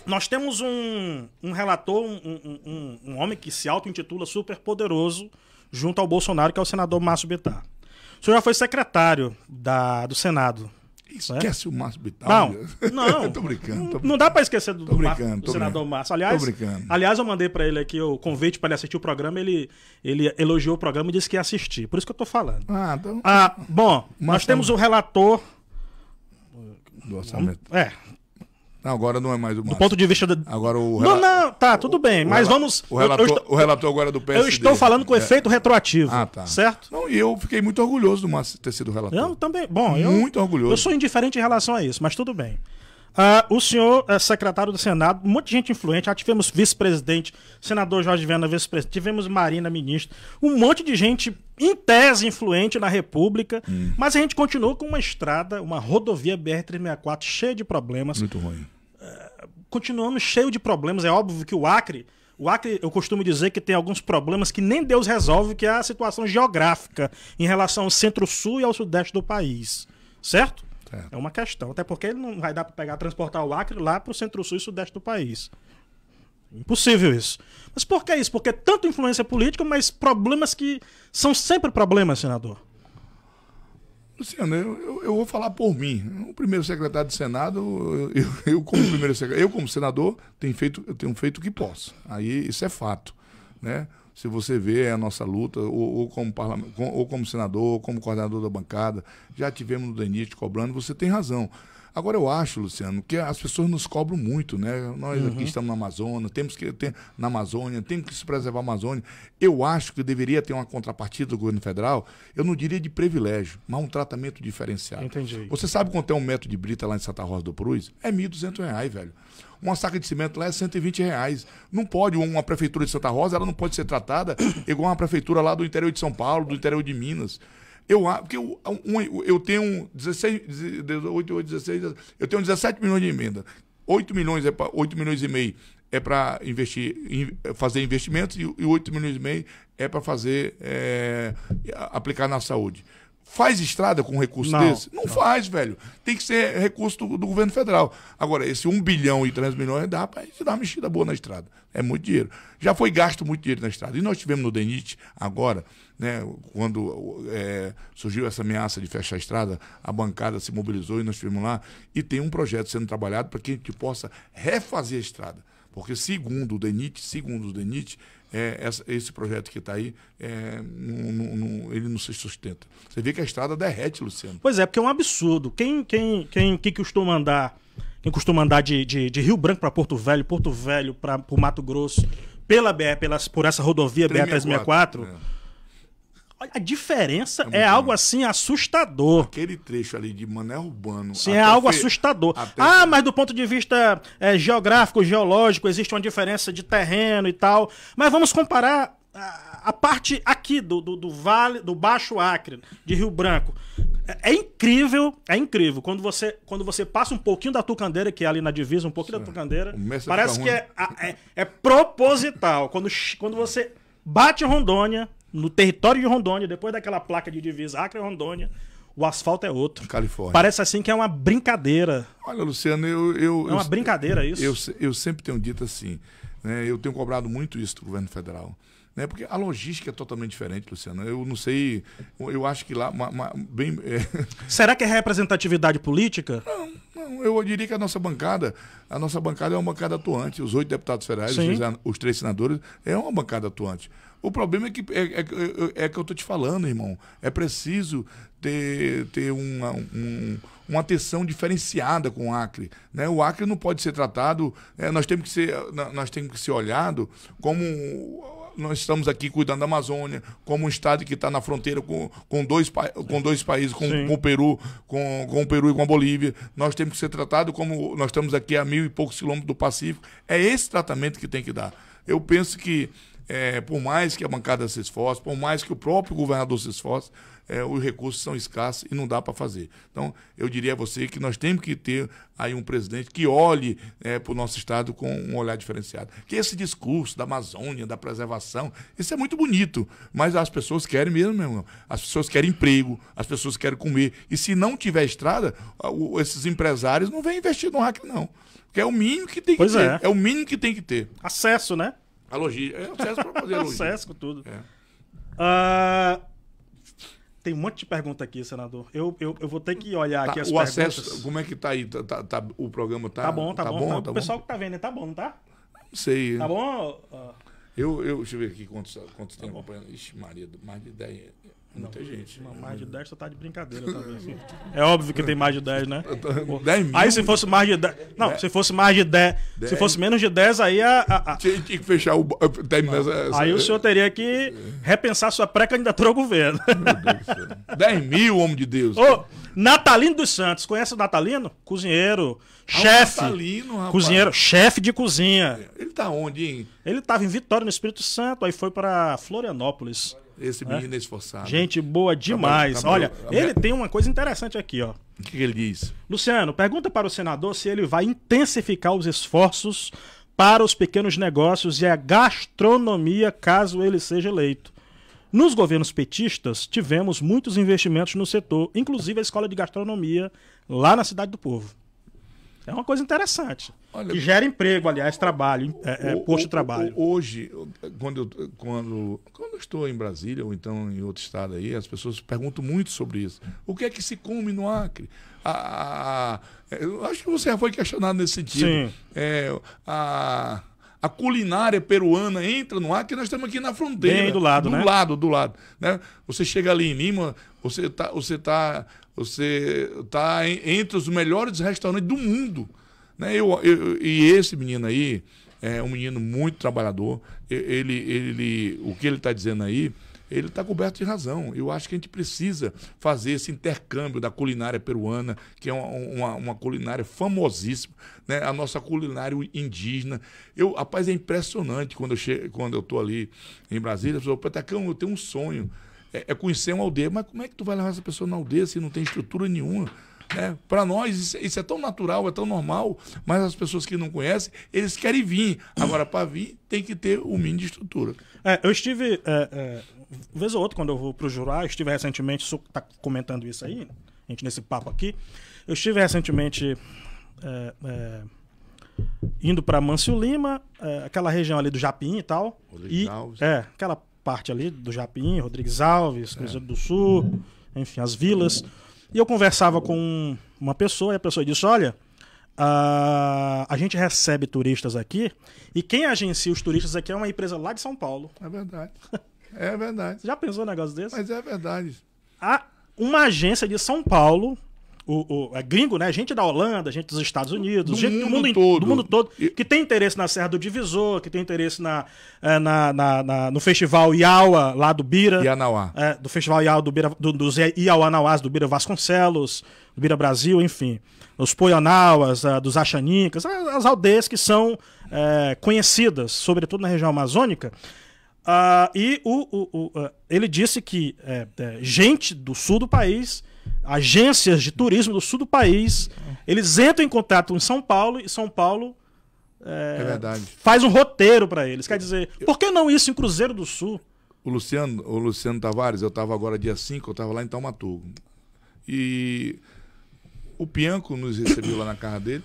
Nós temos um, um relator, um, um, um homem que se auto-intitula super poderoso junto ao Bolsonaro, que é o senador Márcio Betar. O senhor já foi secretário da, do Senado. Esquece né? o Márcio Bital. Não, não. tô brincando. Tô brincando. Não dá para esquecer do, do, brincando, do senador Márcio. Aliás, aliás, eu mandei para ele aqui o convite para ele assistir o programa. Ele, ele elogiou o programa e disse que ia assistir. Por isso que eu tô falando. Ah, então... ah bom, Mas nós tá temos o relator do orçamento. É, não, agora não é mais o Márcio. Do ponto de vista. Do... Agora o rela... Não, não, tá, tudo bem. O, mas vamos. O relator, estou... o relator agora é do PSD. Eu estou falando com é. efeito retroativo. Ah, tá. Certo? Não, e eu fiquei muito orgulhoso do Márcio ter sido relator. Eu também. Bom, eu. Muito orgulhoso. Eu sou indiferente em relação a isso, mas tudo bem. Uh, o senhor é secretário do Senado, um monte de gente influente. Já tivemos vice-presidente, senador Jorge Viana, vice-presidente, tivemos Marina, Ministro um monte de gente em tese influente na República, hum. mas a gente continua com uma estrada, uma rodovia BR-364 cheia de problemas. Muito ruim continuando cheio de problemas. É óbvio que o Acre, o Acre, eu costumo dizer que tem alguns problemas que nem Deus resolve, que é a situação geográfica em relação ao centro-sul e ao sudeste do país. Certo? certo? É uma questão. Até porque ele não vai dar para pegar, transportar o Acre lá para o centro-sul e sudeste do país. Impossível isso. Mas por que isso? Porque é tanto influência política, mas problemas que são sempre problemas, senador. Luciano, eu, eu, eu, vou falar por mim. O primeiro secretário de Senado, eu, eu como primeiro eu como senador, tenho feito, eu tenho feito o que posso. Aí isso é fato, né? Se você vê é a nossa luta, ou, ou como ou como senador, ou como coordenador da bancada, já tivemos no DENIT cobrando, você tem razão. Agora eu acho, Luciano, que as pessoas nos cobram muito, né? Nós uhum. aqui estamos na Amazônia, temos que ter na Amazônia, temos que se preservar a Amazônia. Eu acho que deveria ter uma contrapartida do governo federal, eu não diria de privilégio, mas um tratamento diferenciado. Entendi. Você sabe quanto é um metro de brita lá em Santa Rosa do Cruz? É R$ 1.200, velho. Uma saca de cimento lá é 120 reais. Não pode, uma prefeitura de Santa Rosa, ela não pode ser tratada igual uma prefeitura lá do interior de São Paulo, do interior de Minas. Eu, porque eu, um, eu tenho 16, 18, 8, 16, eu tenho 17 milhões de emenda. 8 milhões, é para 8 milhões e meio é para investir, fazer investimentos e, e 8 milhões e meio é para fazer, é, aplicar na saúde. Faz estrada com recurso não, desse? Não, não, faz, velho. Tem que ser recurso do, do, governo federal. Agora, esse 1 bilhão e 3 milhões dá para dar uma mexida boa na estrada. É muito dinheiro. Já foi gasto muito dinheiro na estrada. E nós tivemos no DENIT agora, né, quando é, surgiu essa ameaça de fechar a estrada, a bancada se mobilizou e nós tivemos lá. E tem um projeto sendo trabalhado para que a gente possa refazer a estrada. Porque segundo o DENIT, segundo o DENIT, é, esse projeto que está aí, é, ele não se sustenta. Você vê que a estrada derrete, Luciano. Pois é, porque é um absurdo. Quem, quem, quem, que costuma andar, quem costuma andar de, de, de Rio Branco para Porto Velho, Porto Velho para o Mato Grosso, pela BR, pelas, por essa rodovia BR-364 Olha, a diferença é, é algo assim assustador. Aquele trecho ali de Mané Urbano. Sim, é algo fe... assustador. Até ah, fe... mas do ponto de vista é, geográfico, geológico, existe uma diferença de terreno e tal. Mas vamos comparar a, a parte aqui do, do, do, Vale, do Baixo Acre, de Rio Branco. É, é, incrível, é incrível. Quando você, quando você passa um pouquinho da Tucandeira, que é ali na divisa, um pouquinho da Tucandeira, parece que é, é, é proposital. quando, quando você bate Rondônia no território de Rondônia, depois daquela placa de divisa Acre Rondônia, o asfalto é outro. Califórnia. Parece assim que é uma brincadeira. Olha, Luciano, eu. eu é uma eu, brincadeira isso. Eu, eu sempre tenho dito assim, né, eu tenho cobrado muito isso do governo federal. Né, porque a logística é totalmente diferente, Luciano. Eu não sei, eu acho que lá. bem, é... Será que é representatividade política? Não, não, eu diria que a nossa bancada, a nossa bancada é uma bancada atuante. Os oito deputados federais, os, os três senadores, é uma bancada atuante. O problema é que, é, é, é, é que eu estou te falando, irmão. É preciso ter, ter uma, um, uma atenção diferenciada com o Acre. Né? O Acre não pode ser tratado, é, nós, temos que ser, nós temos que ser olhado como nós estamos aqui cuidando da Amazônia, como um estado que está na fronteira com, com, dois, com dois países, com, com o Peru, com, com o Peru e com a Bolívia. Nós temos que ser tratado como nós estamos aqui a mil e poucos quilômetros do Pacífico. É esse tratamento que tem que dar. Eu penso que é, por mais que a bancada se esforce, por mais que o próprio governador se esforce, é, os recursos são escassos e não dá para fazer. Então, eu diria a você que nós temos que ter aí um presidente que olhe é, para o nosso Estado com um olhar diferenciado. Que esse discurso da Amazônia, da preservação, isso é muito bonito, mas as pessoas querem mesmo, meu irmão. As pessoas querem emprego, as pessoas querem comer. E se não tiver estrada, esses empresários não vêm investir no hack, não. Porque é o mínimo que tem que pois ter. É. é o mínimo que tem que ter. Acesso, né? A logística. É o Sesc para fazer a logística. o Sesc, tudo. É. Ah, tem um monte de pergunta aqui, senador. Eu, eu, eu vou ter que olhar tá, aqui as o perguntas. O acesso, como é que tá aí? Tá, tá, tá o programa tá, tá bom, tá, tá bom. bom tá, tá o pessoal que tá vendo, tá bom, tá? Não sei. Tá bom? Eu, eu, deixa eu ver aqui quantos, quantos tá tem acompanhando. Ixi, Maria, mais de 10. Muita não, gente. Não, mais de 10 só tá de brincadeira também. É óbvio que tem mais de 10, né? 10 mil. Aí se fosse mais de 10. Não, 10, se fosse mais de 10, Se fosse menos de 10, aí a. Tinha, que fechar o. Aí o senhor teria que repensar sua pré-candidatura ao governo. Meu Deus do céu. 10 mil, homem de Deus. Ô, Natalino dos Santos. Conhece o Natalino? Cozinheiro. Ah, chefe. Natalino, cozinheiro, chefe de cozinha. Ele tá onde, hein? Ele tava em Vitória, no Espírito Santo, aí foi para Florianópolis. Esse né? menino é esforçado. Gente boa demais. Trabalho, trabalho, Olha, ele tem uma coisa interessante aqui, ó. O que, que ele diz? Luciano, pergunta para o senador se ele vai intensificar os esforços para os pequenos negócios e a gastronomia caso ele seja eleito. Nos governos petistas, tivemos muitos investimentos no setor, inclusive a escola de gastronomia lá na Cidade do Povo. É uma coisa interessante. Olha, que gera emprego, aliás, trabalho, é, é, posto de trabalho. Hoje, quando eu, quando, quando eu estou em Brasília ou então em outro estado aí, as pessoas perguntam muito sobre isso. O que é que se come no Acre? A, é, eu acho que você já foi questionado nesse sentido. Sim. É, a, a culinária peruana entra no Acre, nós estamos aqui na fronteira. Bem do lado, do né? Do lado, do lado. Né? Você chega ali em Lima, você está você tá você está entre os melhores restaurantes do mundo. Né? Eu, eu, e esse menino aí é um menino muito trabalhador. Ele, ele, o que ele está dizendo aí, ele está coberto de razão. Eu acho que a gente precisa fazer esse intercâmbio da culinária peruana, que é uma, uma, uma culinária famosíssima, né? a nossa culinária indígena. Eu, rapaz, é impressionante quando eu estou ali em Brasília. Eu falo, Patacão, eu tenho um sonho é, é conhecer uma aldeia. Mas como é que tu vai levar essa pessoa na aldeia se não tem estrutura nenhuma? Né? Para nós, isso, isso, é tão natural, é tão normal, mas as pessoas que não conhecem, eles querem vir. Agora, para vir, tem que ter o um mínimo de estrutura. É, eu estive, é, é, vez ou outra, quando eu vou para o Jurá, eu estive recentemente, o está comentando isso aí, a gente nesse papo aqui, eu estive recentemente é, é, indo para Mancio Lima, é, aquela região ali do Japim e tal. e, é, aquela parte ali do Japim, Rodrigues Alves, é. Cruzeiro é. do Sul, enfim, as vilas. E eu conversava com uma pessoa e a pessoa disse: Olha, a, ah, a gente recebe turistas aqui e quem agencia os turistas aqui é uma empresa lá de São Paulo. É verdade. É verdade. já pensou um negócio desse? Mas é verdade. Há uma agência de São Paulo o, o é gringo, né? Gente da Holanda, gente dos Estados Unidos, do gente mundo do, mundo, todo. do mundo todo, que tem interesse na Serra do Divisor, que tem interesse na, é, na, na, na no Festival Iaua, lá do Bira. Ianauá. É, do Festival Iaua do Bira, do, dos Iauanauás, do Bira Vasconcelos, do Bira Brasil, enfim. Os Poianauas, é, dos Achanicas, é, as aldeias que são é, conhecidas, sobretudo na região amazônica. Uh, e o, o, o uh, ele disse que é, gente do sul do país agências de turismo do sul do país. Eles entram em contato em São Paulo e São Paulo é, é faz um roteiro para eles. Quer dizer, por que não isso em Cruzeiro do Sul? O Luciano, o Luciano Tavares, eu estava agora dia 5, eu estava lá em Taumaturgo E o Pianco nos recebeu lá na casa dele.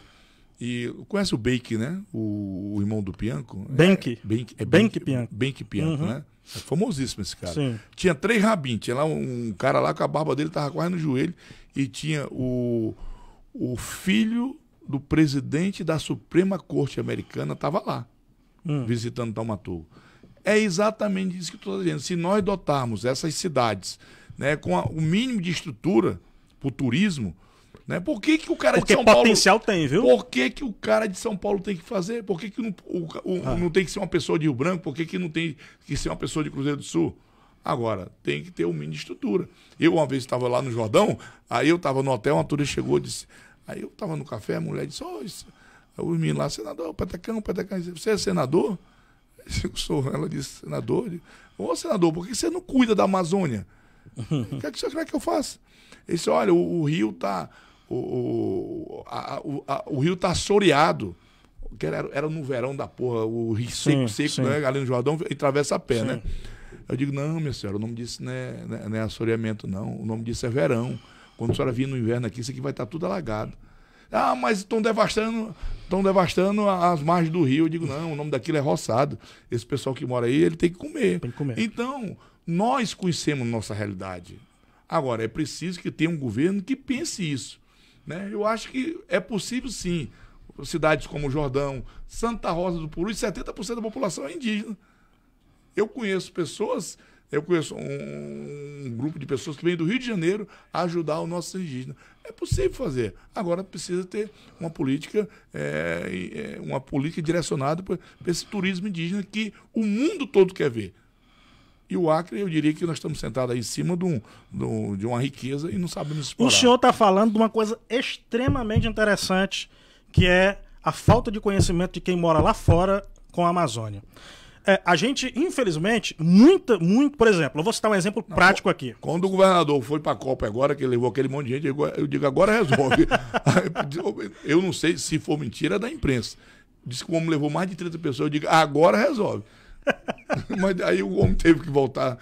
E conhece o Bake, né? O, o irmão do Pianco? Bake. É, Benke, é Pianco. Benke Pianco, uhum. né? É famosíssimo esse cara. Sim. Tinha três rabinhos. Tinha lá um cara lá com a barba dele tava quase no joelho. E tinha o, o filho do presidente da Suprema Corte Americana tava lá, hum. visitando Taumaturgo. É exatamente isso que eu estou dizendo. Se nós dotarmos essas cidades né, com a, o mínimo de estrutura para o turismo, né? Por que, que o cara Porque de São Paulo. potencial tem, viu? Por que, que o cara de São Paulo tem que fazer? Por que, que não, o, o, ah. não tem que ser uma pessoa de Rio Branco? Por que, que não tem que ser uma pessoa de Cruzeiro do Sul? Agora, tem que ter uma mini estrutura. Eu uma vez estava lá no Jordão, aí eu estava no hotel, uma turista chegou e disse. Aí eu estava no café, a mulher disse: oh, isso... Aí lá, senador, Patacão, Patacão. Você é senador? Eu sou. Ela disse: senador? Ô, oh, senador, por que você não cuida da Amazônia? O que, é que o senhor quer que eu faça? Ele disse, olha, o, o rio está O, o, a, a, o rio tá assoreado. Era, era no verão da porra, o rio seco, sim, seco, sim. né? do Jordão e travessa a pé, sim. né? Eu digo, não, minha senhora, o nome disso é, não é, não é assoreamento, não. O nome disso é verão. Quando a senhora vir no inverno aqui, isso aqui vai estar tá tudo alagado. Ah, mas estão devastando, estão devastando as margens do rio. Eu digo, não, o nome daquilo é roçado. Esse pessoal que mora aí, ele tem que comer. Tem que comer. Então, nós conhecemos nossa realidade. Agora, é preciso que tenha um governo que pense isso. Né? Eu acho que é possível sim. Cidades como Jordão, Santa Rosa do Puru, 70% da população é indígena. Eu conheço pessoas, eu conheço um, grupo de pessoas que vem do Rio de Janeiro ajudar o nosso indígena. É possível fazer. Agora precisa ter uma política, é, uma política direcionada para esse turismo indígena que o mundo todo quer ver. E o Acre, eu diria que nós estamos sentados aí em cima de, um, de uma riqueza e não sabemos explorar. O senhor está falando de uma coisa extremamente interessante, que é a falta de conhecimento de quem mora lá fora com a Amazônia. É, a gente, infelizmente, muita, muito, por exemplo, eu vou citar um exemplo não, prático aqui. Quando o governador foi para a Copa agora, que ele levou aquele monte de gente, eu digo, agora resolve. eu não sei se for mentira da imprensa. Disse que o homem levou mais de 30 pessoas, eu digo, agora resolve. Mas aí o homem teve que voltar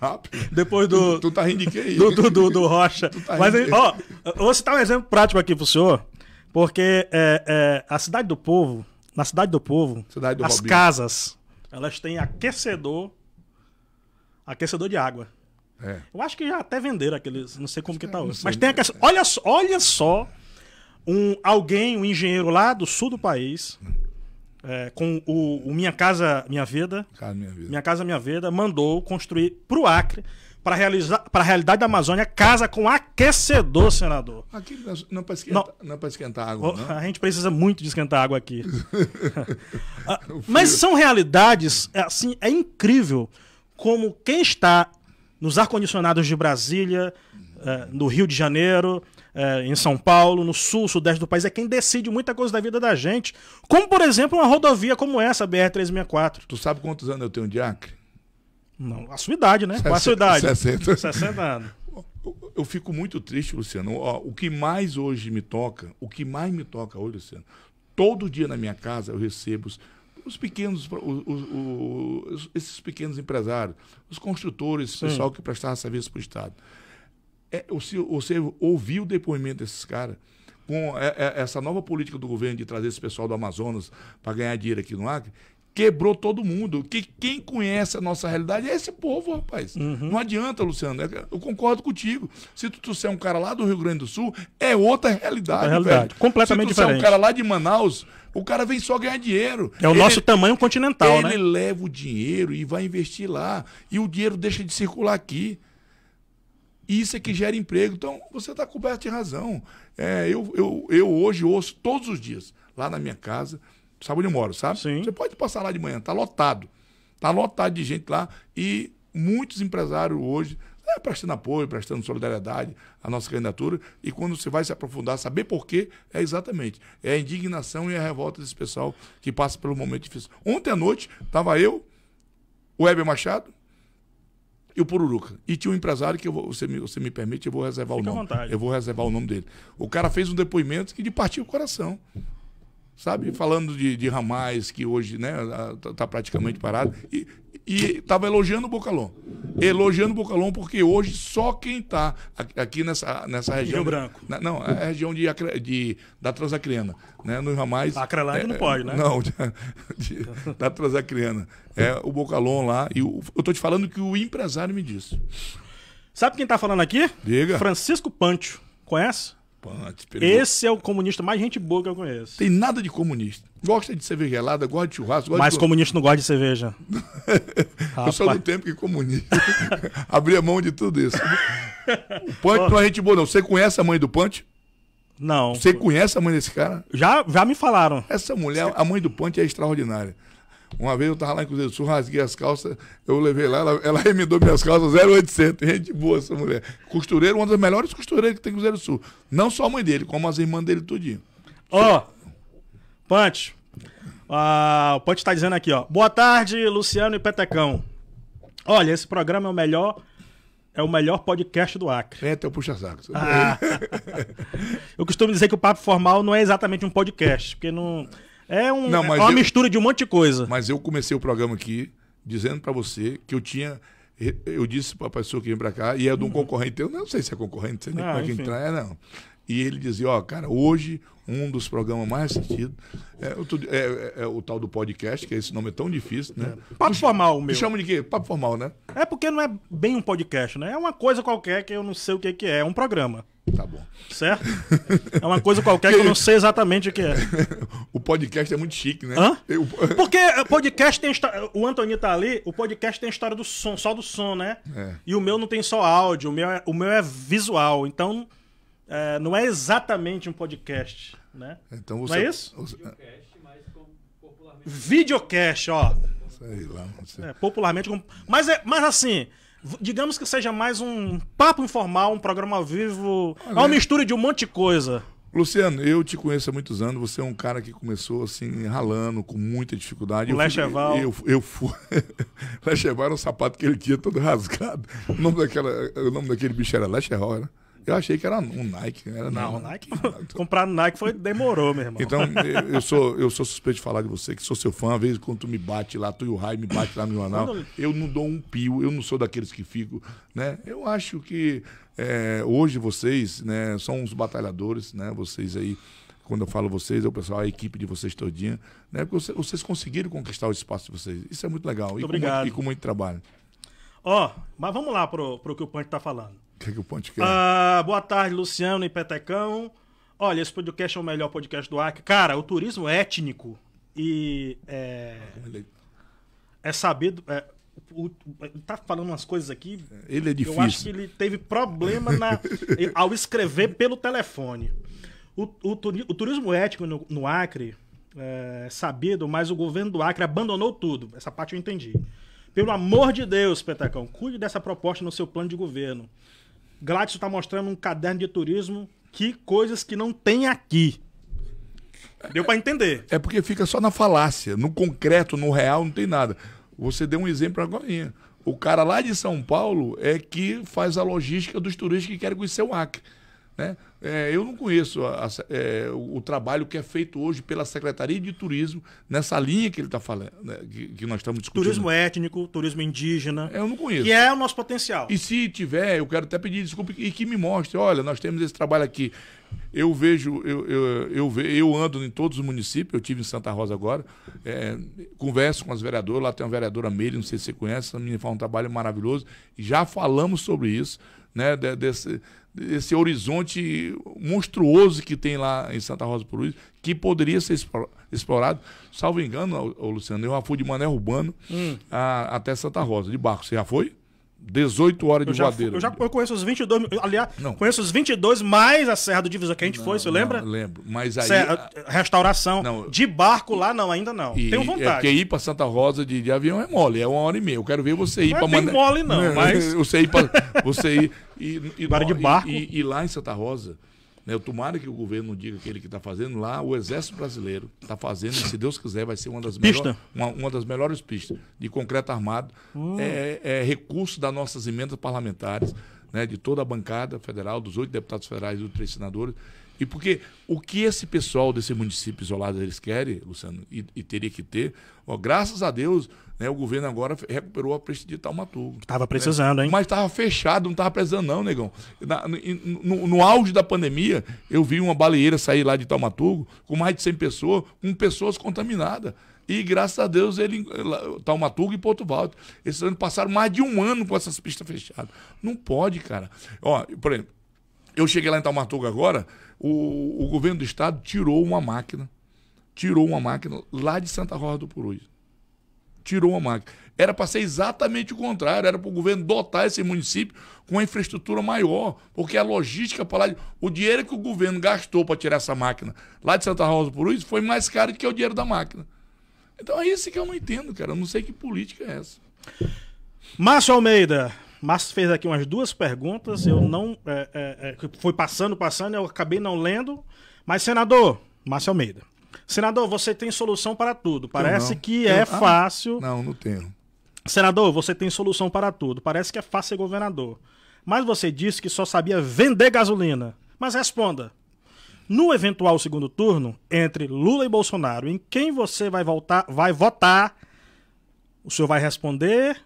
rápido. Depois do. Tu, tu tá rindo de quem? Do, do, do, do Rocha. Tá Mas, aí, ó, eu vou citar um exemplo prático aqui pro senhor, porque é, é, a Cidade do Povo, na Cidade do Povo, Cidade do as Robinho. casas, elas têm aquecedor aquecedor de água. É. Eu acho que já até venderam aqueles, não sei como que tá hoje. Mas tem aquecedor. Olha, olha só um, alguém, um engenheiro lá do sul do país. Hum é, com o, o, Minha Casa Minha Vida. minha, vida. minha Casa Minha Vida mandou construir para o Acre para realizar para a realidade da Amazônia casa com aquecedor, senador. Aqui não é é para esquentar, não. não é para esquentar água. Não. A gente precisa muito de esquentar água aqui. Ah, mas são realidades assim é incrível como quem está nos ar condicionados de Brasília, é, no Rio de Janeiro, é, em São Paulo, no sul, sudeste do país, é quem decide muita coisa da vida da gente. Como, por exemplo, uma rodovia como essa, a BR-364. Tu sabe quantos anos eu tenho de Acre? Não, a sua idade, né? Quase Qual a sua idade? 60. 60 anos. Eu fico muito triste, Luciano. O que mais hoje me toca, o que mais me toca hoje, Luciano, todo dia na minha casa eu recebo os, os pequenos, os, os, esses pequenos empresários, os construtores, o pessoal que prestava serviço para o Estado. É, você, você ouviu o depoimento desses caras com é, é, essa nova política do governo de trazer esse pessoal do Amazonas para ganhar dinheiro aqui no Acre, quebrou todo mundo. Que quem conhece a nossa realidade é esse povo, rapaz. Uhum. Não adianta, Luciano. É eu concordo contigo. Se tu ser um cara lá do Rio Grande do Sul, é outra realidade. É realidade. Velho. Completamente diferente. Se tu ser um cara lá de Manaus, o cara vem só ganhar dinheiro. É o ele, nosso tamanho continental, ele né? Ele leva o dinheiro e vai investir lá. E o dinheiro deixa de circular aqui isso é que gera emprego. Então, você está coberto de razão. É, eu, eu, eu hoje ouço todos os dias, lá na minha casa, sabe onde eu moro, sabe? Sim. Você pode passar lá de manhã, tá lotado. Tá lotado de gente lá e muitos empresários hoje é, prestando apoio, prestando solidariedade à nossa candidatura. E quando você vai se aprofundar, saber por quê, é exatamente. É a indignação e a revolta desse pessoal que passa pelo momento difícil. Ontem à noite, estava eu, o Heber Machado, e o Pururuca. E tinha um empresário que vou, você, me, você me permite, eu vou reservar Fica o nome. À vontade. Eu vou reservar o nome dele. O cara fez um depoimento que de partir o coração. Sabe? Falando de, de ramais que hoje né, tá, tá, praticamente parado. E e tava elogiando o Bocalon. Elogiando o Bocalon, porque hoje só quem tá aqui nessa, nessa região. Rio Branco. Na, não, é a região de, de, da Transacriana, né? Nos ramais. Acrelândia é, não pode, né? Não, de, de, da Transacriana. É o Bocalon lá. E o, eu tô te falando que o empresário me disse. Sabe quem tá falando aqui? Diga. Francisco Pancho. Conhece? preocupante. Esse é o comunista mais gente boa que eu conheço. Tem nada de comunista. Gosta de cerveja gelada, gosta de churrasco. Gosta Mas de... comunista não gosta de cerveja. eu sou do tempo que comunista. Abri a mão de tudo isso. O Punch não é gente boa, não. Você conhece a mãe do Punch? Não. Você conhece a mãe desse cara? Já, já me falaram. Essa mulher, a mãe do Punch é extraordinária. Uma vez eu tava lá em Cruzeiro do Sul, rasguei as calças, eu levei lá, ela, ela remendou minhas calças 0,800. Gente boa essa mulher. Costureira, uma das melhores costureiras que tem em Cruzeiro do Sul. Não só a mãe dele, como as irmãs dele tudinho. Ó, oh, Pante, o Pante tá dizendo aqui, ó. Boa tarde, Luciano e Petecão. Olha, esse programa é o melhor é o melhor podcast do Acre. É, até o puxa-saco. Ah. eu costumo dizer que o Papo Formal não é exatamente um podcast, porque não, é, um, Não, é uma eu, mistura de um monte de coisa. Mas eu comecei o programa aqui dizendo para você que eu tinha. Eh, eu disse para a pessoa que vem para cá, e é de um uhum. concorrente, eu não sei se é concorrente, sei nem ah, como é que entrar, é, não. E ele dizia, ó, oh, cara, hoje um dos programas mais assistidos é, é, é, é, o tal do podcast, que esse nome é tão difícil, né? É. Papo formal, meu. Chama de quê? Papo formal, né? É porque não é bem um podcast, né? É uma coisa qualquer que eu não sei o que, é, que é, é um programa. Tá bom. Certo? É uma coisa qualquer que, eu não sei exatamente o que é. o podcast é muito chique, né? Hã? Eu... Porque podcast tem. O Antônio tá ali, o podcast tem a história do som, só do som, né? É. E o meu não tem só áudio, o meu é, o meu é visual. Então, é, não é exatamente um podcast, né? Então você, não é isso? Você... Videocast, ó. Sei lá. Sei. É, popularmente. Mas, é, mas assim, Digamos que seja mais um papo informal, um programa ao vivo, é uma mistura de um monte de coisa. Luciano, eu te conheço há muitos anos. Você é um cara que começou assim, ralando, com muita dificuldade. O Lecheval. Eu, eu fui. Lecheval era um sapato que ele tinha todo rasgado. O nome, daquela, o nome daquele bicho era Lecheval, né? Eu achei que era um Nike, né? era não. não né? Nike, comprar Nike foi demorou, meu irmão. Então, eu sou, eu sou suspeito de falar de você, que sou seu fã. Às vezes, quando tu me bate lá, tu e o Rai me bate lá no jornal, quando... eu não dou um pio, eu não sou daqueles que fico, né? Eu acho que é, hoje vocês, né, são uns batalhadores, né? Vocês aí quando eu falo vocês, é o pessoal, a equipe de vocês todinha, né? Porque vocês, conseguiram conquistar o espaço de vocês. Isso é muito legal. Muito e, com e, Com muito, trabalho. Ó, mas vamos lá pro, pro que o Ponte tá falando. O que, que, o Ponte quer? Ah, boa tarde, Luciano e Petecão. Olha, esse podcast é o melhor podcast do Acre. Cara, o turismo é étnico e. É, é sabido. É, o, tá falando umas coisas aqui. Ele é difícil. Eu acho que ele teve problema na, ao escrever pelo telefone. O, o, o turismo étnico no, no Acre é, é sabido, mas o governo do Acre abandonou tudo. Essa parte eu entendi. Pelo amor de Deus, Petacão, cuide dessa proposta no seu plano de governo. Gladson está mostrando um caderno de turismo que coisas que não tem aqui. Deu para entender. É porque fica só na falácia. No concreto, no real, não tem nada. Você deu um exemplo agora. O cara lá de São Paulo é que faz a logística dos turistas que querem conhecer o Acre. Né? É, eu não conheço a, a, é, o, o, trabalho que é feito hoje pela Secretaria de Turismo nessa linha que ele está falando, né? que, que, nós estamos discutindo. Turismo étnico, turismo indígena. É, eu não conheço. Que é o nosso potencial. E se tiver, eu quero até pedir desculpa e que me mostre. Olha, nós temos esse trabalho aqui. Eu vejo, eu, eu, eu, eu ando em todos os municípios, eu tive em Santa Rosa agora, é, converso com as vereadoras, lá tem uma vereadora Meire, não sei se você conhece, essa menina faz um trabalho maravilhoso, já falamos sobre isso, né, desse, esse horizonte monstruoso que tem lá em Santa Rosa por Luiz, que poderia ser explorado, salvo engano, ô, ô Luciano, eu já fui de Mané Urbano hum. a, até Santa Rosa, de barco. Você já foi? 18 horas de eu voadeira. eu já eu conheço os 22, aliás, não. conheço os 22 mais a Serra do Divisor, que a gente não, foi, você não, lembra? lembro, mas aí... Serra, eh, restauração, de barco lá não, ainda não. E, Tenho é vontade. É porque ir para Santa Rosa de, de, avião é mole, é uma hora e meia. Eu quero ver você ir não pra... Não é mole não, mas... você ir para... Você ir... E, e, de barco. E, e lá em Santa Rosa né? Tomara que o governo diga aquele que está fazendo lá, o Exército Brasileiro está fazendo, e se Deus quiser, vai ser uma das, melhor, uma, uma, das melhores pistas de concreto armado. Hum. É, é, é, recurso das nossas emendas parlamentares, né? de toda a bancada federal, dos oito deputados federais e dos três senadores. E porque o que esse pessoal desse município isolado eles querem, Luciano, e, e teria que ter, ó, graças a Deus, né, o governo agora recuperou a prensa de Taumaturgo. Estava né? precisando, né? hein? Mas estava fechado, não estava precisando não, negão. Na, no, no, auge da pandemia, eu vi uma baleeira sair lá de Taumaturgo com mais de 100 pessoas, com pessoas contaminadas. E graças a Deus, ele, Taumaturgo e Porto Valdo, esses anos passaram mais de um ano com essas pistas fechadas. Não pode, cara. Ó, por exemplo, eu cheguei lá em Taumaturgo agora, o, o governo do estado tirou uma máquina, tirou uma máquina lá de Santa Rosa do Purus. Tirou uma máquina. Era para ser exatamente o contrário, era para o governo dotar esse município com uma infraestrutura maior, porque a logística para lá, o dinheiro que o governo gastou para tirar essa máquina lá de Santa Rosa do Purus foi mais caro do que o dinheiro da máquina. Então é isso que eu não entendo, cara. Eu não sei que política é essa. Márcio Almeida, Márcio fez aqui umas duas perguntas, eu não. É, é, é foi passando, passando, eu acabei não lendo. Mas, senador, Márcio Almeida. Senador, você tem solução para tudo. Parece que eu, é ah, fácil. Não, não tenho. Senador, você tem solução para tudo. Parece que é fácil ser governador. Mas você disse que só sabia vender gasolina. Mas responda. No eventual segundo turno, entre Lula e Bolsonaro, em quem você vai, voltar, vai votar? O senhor vai responder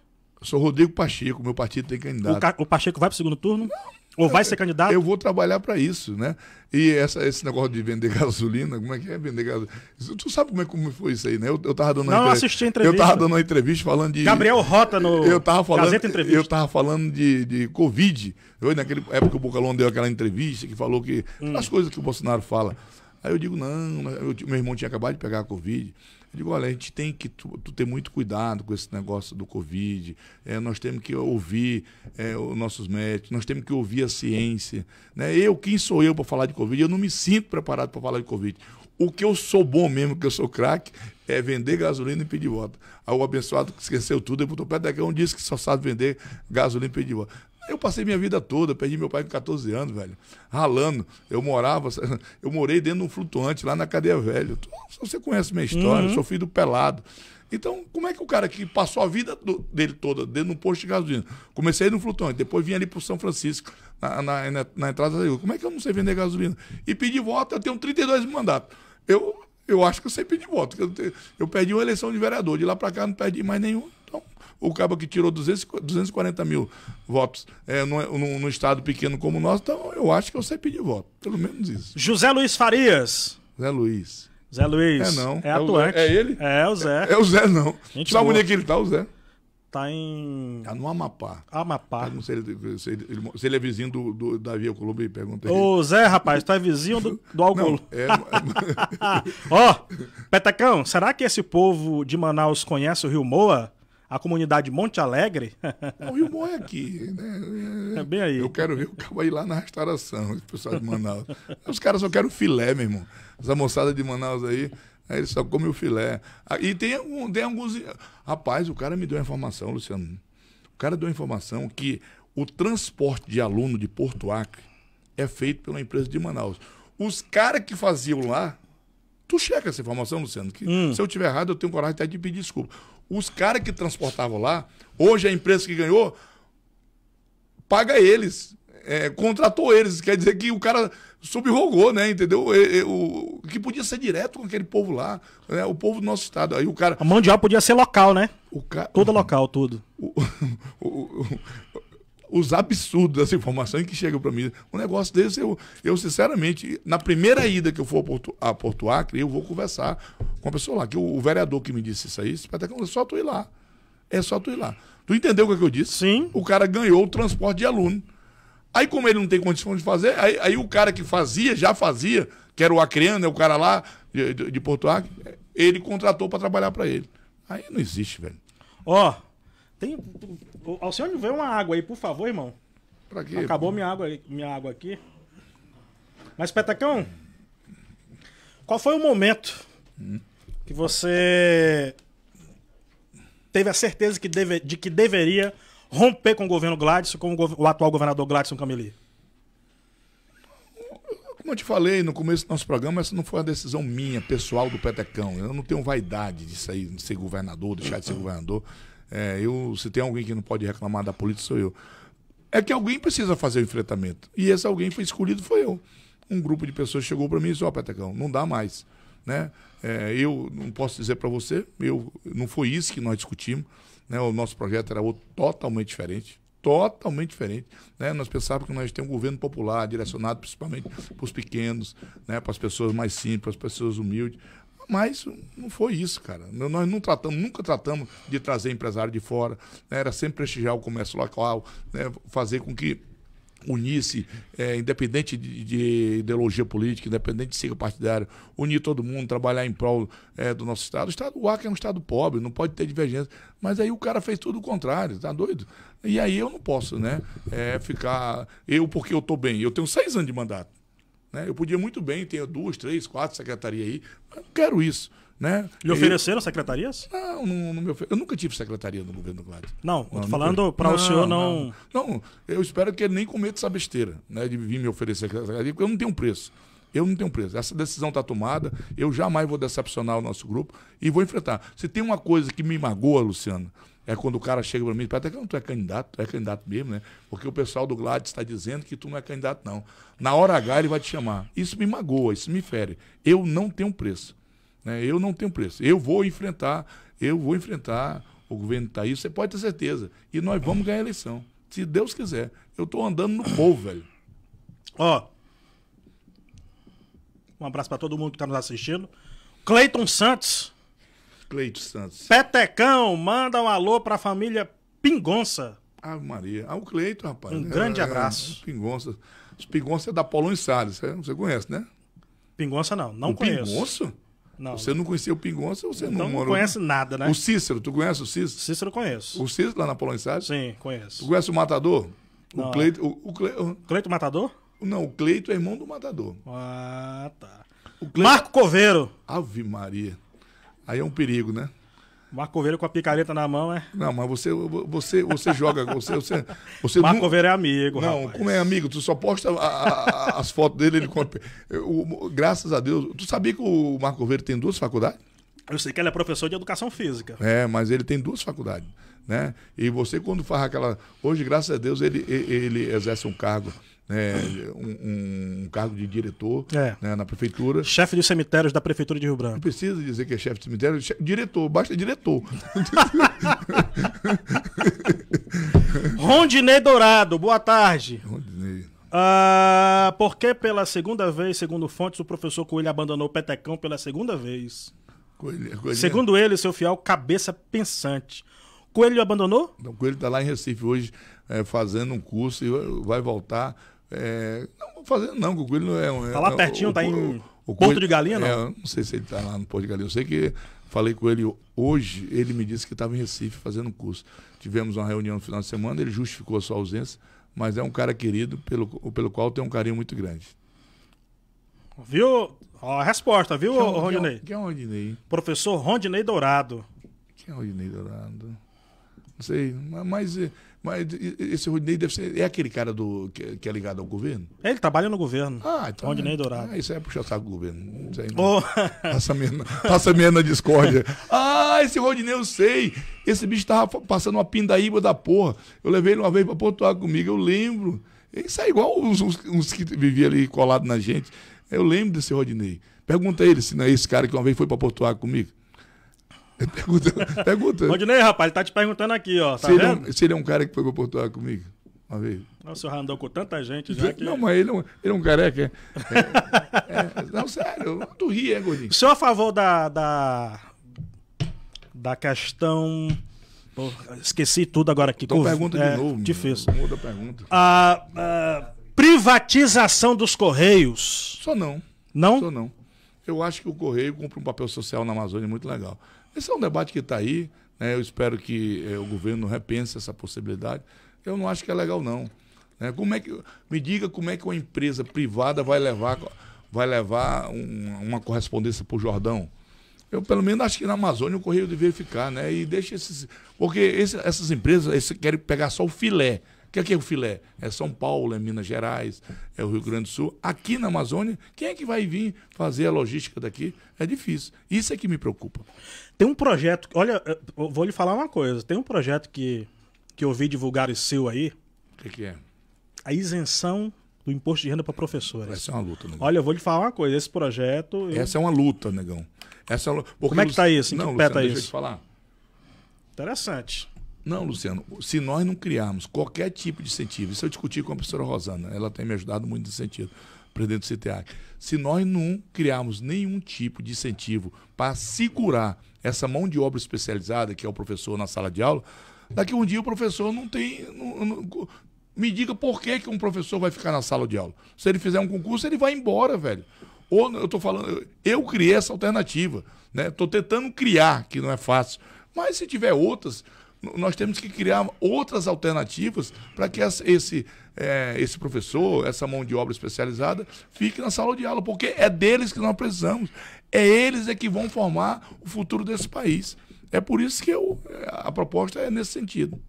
Sou Rodrigo Pacheco, meu partido tem candidato. O, Ca... o Pacheco vai para o segundo turno? Não. Ou vai ser candidato? Eu vou trabalhar para isso, né? E essa, esse negócio de vender gasolina, como é que é vender gasolina? Tu sabe como, é, como foi isso aí, né? Eu, eu tava dando Não, entrevista, assisti a entrevista. Eu tava dando uma entrevista falando de. Gabriel Rota no eu tava falando, Gazeta Entrevista. Eu tava falando de, de Covid. Eu, naquela época o Bocalão deu aquela entrevista que falou que. Hum. as coisas que o Bolsonaro fala. Aí eu digo, não, eu, meu irmão tinha acabado de pegar a Covid. Eu digo, olha, a gente tem que tu, tu ter muito cuidado com esse negócio do Covid, é, nós temos que ouvir é, os nossos médicos, nós temos que ouvir a ciência. Né? Eu, quem sou eu para falar de Covid? Eu não me sinto preparado para falar de Covid. O que eu sou bom mesmo, que eu sou craque, é vender gasolina e pedir voto. Aí o abençoado que esqueceu tudo e botou pé da um disse que só sabe vender gasolina e pedir voto. Eu passei minha vida toda, perdi meu pai com 14 anos, velho. Ralando. Eu morava, eu morei dentro de um flutuante lá na cadeia velha. Você conhece minha história, uhum. sou filho do pelado. Então, como é que o cara que passou a vida do, dele toda dentro de um posto de gasolina, comecei no flutuante, depois vim ali pro São Francisco, na, na, na, na entrada da Como é que eu não sei vender gasolina? E pedir voto, eu tenho 32 mandatos. Eu, eu acho que eu sei pedir voto. Eu, eu perdi uma eleição de vereador, de lá para cá não perdi mais nenhum o cabo que tirou 200, 240 mil votos é, num, estado pequeno como o nosso, então eu acho que eu sei pedir voto. Pelo menos isso. José Luiz Farias. Zé Luiz. Zé Luiz. É não. É, é atuante. É ele? É, é, o Zé. É, é o Zé, não. Gente Sabe onde é que ele tá, o Zé? Tá em. Tá no Amapá. Amapá. Eu não sei se ele, se ele é vizinho do, do Davi Colombo e pergunta aí. Ô, Zé, rapaz, tu é vizinho do, do Alcolumbre. É... é Ó, Petacão, será que esse povo de Manaus conhece o Rio Moa? a comunidade Monte Alegre. O Rio Bom é aqui, né? É bem aí. Eu quero ver o cabo lá na restauração, os pessoal de Manaus. Os caras só querem filé, meu irmão. Essa moçada de Manaus aí, aí eles só comem o filé. Ah, e tem, tem alguns. Rapaz, o cara me deu a informação, Luciano. O cara deu a informação que o transporte de aluno de Porto Acre é feito pela empresa de Manaus. Os caras que faziam lá. Tu checa essa informação, Luciano, que hum. se eu tiver errado, eu tenho coragem até de pedir desculpa os caras que transportavam lá, hoje a empresa que ganhou, paga eles. É, contratou eles. Quer dizer que o cara subrogou, né? Entendeu? O, que podia ser direto com aquele povo lá, né? o povo do nosso estado. Aí o cara. A mão de obra podia ser local, né? O ca... Toda local, tudo. O, o, o, os absurdos dessa informação que chega para mim. Um negócio desse, eu, eu sinceramente, na primeira ida que eu for a Porto, a Porto Acre, eu vou conversar com a pessoa lá. Que o, o vereador que me disse isso aí, espetacular, é só tu ir lá. É só tu ir lá. Tu entendeu o que, é que eu disse? Sim. O cara ganhou o transporte de aluno. Aí, como ele não tem condição de fazer, aí, aí o cara que fazia, já fazia, que era o acreano, é o cara lá de, de, de Porto Acre, ele contratou para trabalhar para ele. Aí não existe, velho. Ó, oh, tem, o Alcione, vê uma água aí, por favor, irmão. Pra quê? Acabou minha água, minha água aqui. Mas, Petacão, qual foi o momento hum. que você teve a certeza que deve, de que deveria romper com o governo Gladson, com o, o atual governador Gladson Cameli? Como eu te falei no começo do nosso programa, essa não foi uma decisão minha, pessoal do Petecão. Eu não tenho vaidade de sair, de ser governador, deixar de ser governador. É, eu, se tem alguém que não pode reclamar da política, sou eu. É que alguém precisa fazer o enfrentamento. E esse alguém foi escolhido, foi eu. Um grupo de pessoas chegou para mim e disse: Ó, oh, Petecão, não dá mais. Né? É, eu não posso dizer para você, eu, não foi isso que nós discutimos. Né? O nosso projeto era outro, totalmente diferente totalmente diferente. Né? Nós pensávamos que nós temos um governo popular, direcionado principalmente para os pequenos, né? para as pessoas mais simples, para as pessoas humildes. Mas não foi isso, cara. Nós não tratamos, nunca tratamos de trazer empresário de fora. Né? Era sempre prestigiar o comércio local, né? fazer com que unisse, é, independente de, de, ideologia política, independente de siga partidária, unir todo mundo, trabalhar em prol é, do nosso Estado. O Estado do Acre é um Estado pobre, não pode ter divergência. Mas aí o cara fez tudo o contrário, tá doido? E aí eu não posso, né? É, ficar. Eu, porque eu tô bem, eu tenho seis anos de mandato. Né? Eu podia muito bem ter duas, três, quatro secretarias aí, mas não quero isso. Né? Lhe ofereceram eu... secretarias? Não, não, não eu nunca tive secretaria no governo do Gladys. Não, não falando para o senhor não... não... não. eu espero que ele nem cometa essa besteira né, de vir me oferecer secretaria, porque eu não tenho preço. Eu não tenho preço. Essa decisão está tomada, eu jamais vou decepcionar o nosso grupo e vou enfrentar. Se tem uma coisa que me magoa, Luciano, é quando o cara chega para mim e até que não tu é candidato, tu é candidato mesmo, né? Porque o pessoal do Gladys está dizendo que tu não é candidato, não. Na hora H ele vai te chamar. Isso me magoa, isso me fere. Eu não tenho preço. Né? Eu não tenho preço. Eu vou enfrentar, eu vou enfrentar o governo está aí, você pode ter certeza. E nós vamos ganhar a eleição. Se Deus quiser. Eu estou andando no povo, velho. Ó. Um abraço para todo mundo que está nos assistindo. Cleiton Santos Cleito Santos. Petecão, manda um alô pra família Pingonça. Ah, Maria. Ah, o Cleito, rapaz. Um né? é, grande abraço. É, Pingonça. Os Pingonça é da Paulo Salles, né? você conhece, né? Pingonça não, não o conheço. Pingonça? Não. Você não conhecia o Pingonça, você então, não morou... não conhece nada, né? O Cícero, tu conhece o Cícero? Cícero conheço. O Cícero lá na Paulo Salles? Sim, conheço. Tu conhece o Matador? Não. O Cleito... O, o Cleito... Cleito Matador? Não, o Cleito é irmão do Matador. Ah, tá. Cleito... Marco Coveiro. Ave Maria. Aí é um perigo, né? Marco Ovelha com a picareta na mão, é? Não, mas você, você, você joga. Você, você, você Marco nu... é amigo. Não, rapaz. como é amigo? Tu só posta a, a, as fotos dele, ele compra. Eu, graças a Deus. Tu sabia que o Marco Ovelha tem duas faculdades? Eu sei que ele é professor de educação física. É, mas ele tem duas faculdades. Né? E você, quando faz aquela. Hoje, graças a Deus, ele, ele exerce um cargo né, um, um, cargo de diretor é. né, na prefeitura. Chefe de cemitérios da prefeitura de Rio Branco. Não precisa dizer que é chefe de cemitério, chefe, diretor, basta diretor. Rondinei Dourado, boa tarde. Rondinei. Ah, por que pela segunda vez, segundo fontes, o professor Coelho abandonou o Petecão pela segunda vez? Coelho, Coelho. Segundo ele, seu fiel cabeça pensante. Coelho abandonou? Não, Coelho está lá em Recife hoje é, fazendo um curso e vai voltar é, não, fazendo não, Gugu não é um. Tá lá é, pertinho, o, tá o, em o, Porto de Galinha, não? É, não sei se ele tá lá no Porto de Galinha. Eu sei que falei com ele hoje, ele me disse que estava em Recife fazendo curso. Tivemos uma reunião no final de semana, ele justificou a sua ausência, mas é um cara querido, pelo, pelo qual tem um carinho muito grande. Viu? Ó, a resposta, viu, que é, é Rondinei? Quem é o Rondinei? Professor Rondinei Dourado. Quem é o Rondinei Dourado? Não sei, mas eh, mas esse Rodinei deve ser. É aquele cara do, que, que é ligado ao governo? É, ele trabalha no governo. Ah, então. Rodinei é. Dourado. Ah, isso é puxar saco do governo. Isso aí, oh. passa, mesmo, passa mesmo na discórdia. ah, esse Rodinei eu sei. Esse bicho tava passando uma pindaíba da porra. Eu levei ele uma vez pra pontuar comigo, eu lembro. É isso é igual uns, uns, uns que viviam ali colado na gente. Eu lembro desse Rodinei. Pergunta ele se não é esse cara que uma vez foi pra pontuar comigo. Pergunta, pergunta. Rodinei, rapaz, ele tá te perguntando aqui, ó. Tá seria, um, seria um cara que foi pra Portugal comigo? Uma vez. Nossa, o senhor andou com tanta gente já que... Não, mas ele é um, ele é um careca. É, é, não, sério, tu ri, é, gordinho. O senhor é a favor da... da, da questão... Pô, esqueci tudo agora aqui. Então pergunta é, de novo. Difícil. muda a pergunta. A, a, privatização dos Correios. Só não. Não? Só não. Eu acho que o Correio cumpre um papel social na Amazônia muito legal. Esse é um debate que está aí. Né? Eu espero que eh, o governo repense essa possibilidade. Eu não acho que é legal, não. Né? Como é que, me diga como é que uma empresa privada vai levar, vai levar um, uma correspondência para o Jordão. Eu, pelo menos, acho que na Amazônia o correio deveria ficar, né? E deixa esses. Porque esse, essas empresas querem pegar só o filé. O que é, que é o filé? É São Paulo, é Minas Gerais, é o Rio Grande do Sul. Aqui na Amazônia, quem é que vai vir fazer a logística daqui? É difícil. Isso é que me preocupa. Tem um projeto. Olha, vou lhe falar uma coisa. Tem um projeto que, que eu vi divulgar o seu aí. O que, que, é? A isenção do imposto de renda para professores. Essa é uma luta, negão. Olha, eu vou lhe falar uma coisa. Esse projeto. Eu... Essa é uma luta, negão. Essa é uma... Como é que está isso? Em não, que Luciano, tá deixa isso? eu te falar. Interessante. Não, Luciano, se nós não criarmos qualquer tipo de incentivo, isso eu discuti com a professora Rosana, ela tem me ajudado muito nesse sentido, presidente do CTA. Se nós não criarmos nenhum tipo de incentivo para segurar essa mão de obra especializada, que é o professor na sala de aula, daqui um dia o professor não tem. Não, não, me diga por que, que um professor vai ficar na sala de aula. Se ele fizer um concurso, ele vai embora, velho. Ou eu estou falando, eu criei essa alternativa. Estou né? tentando criar, que não é fácil. Mas se tiver outras, nós temos que criar outras alternativas para que esse, é, esse professor, essa mão de obra especializada, fique na sala de aula, porque é deles que nós precisamos. É eles é que vão formar o futuro desse país. É por isso que eu, a proposta é nesse sentido.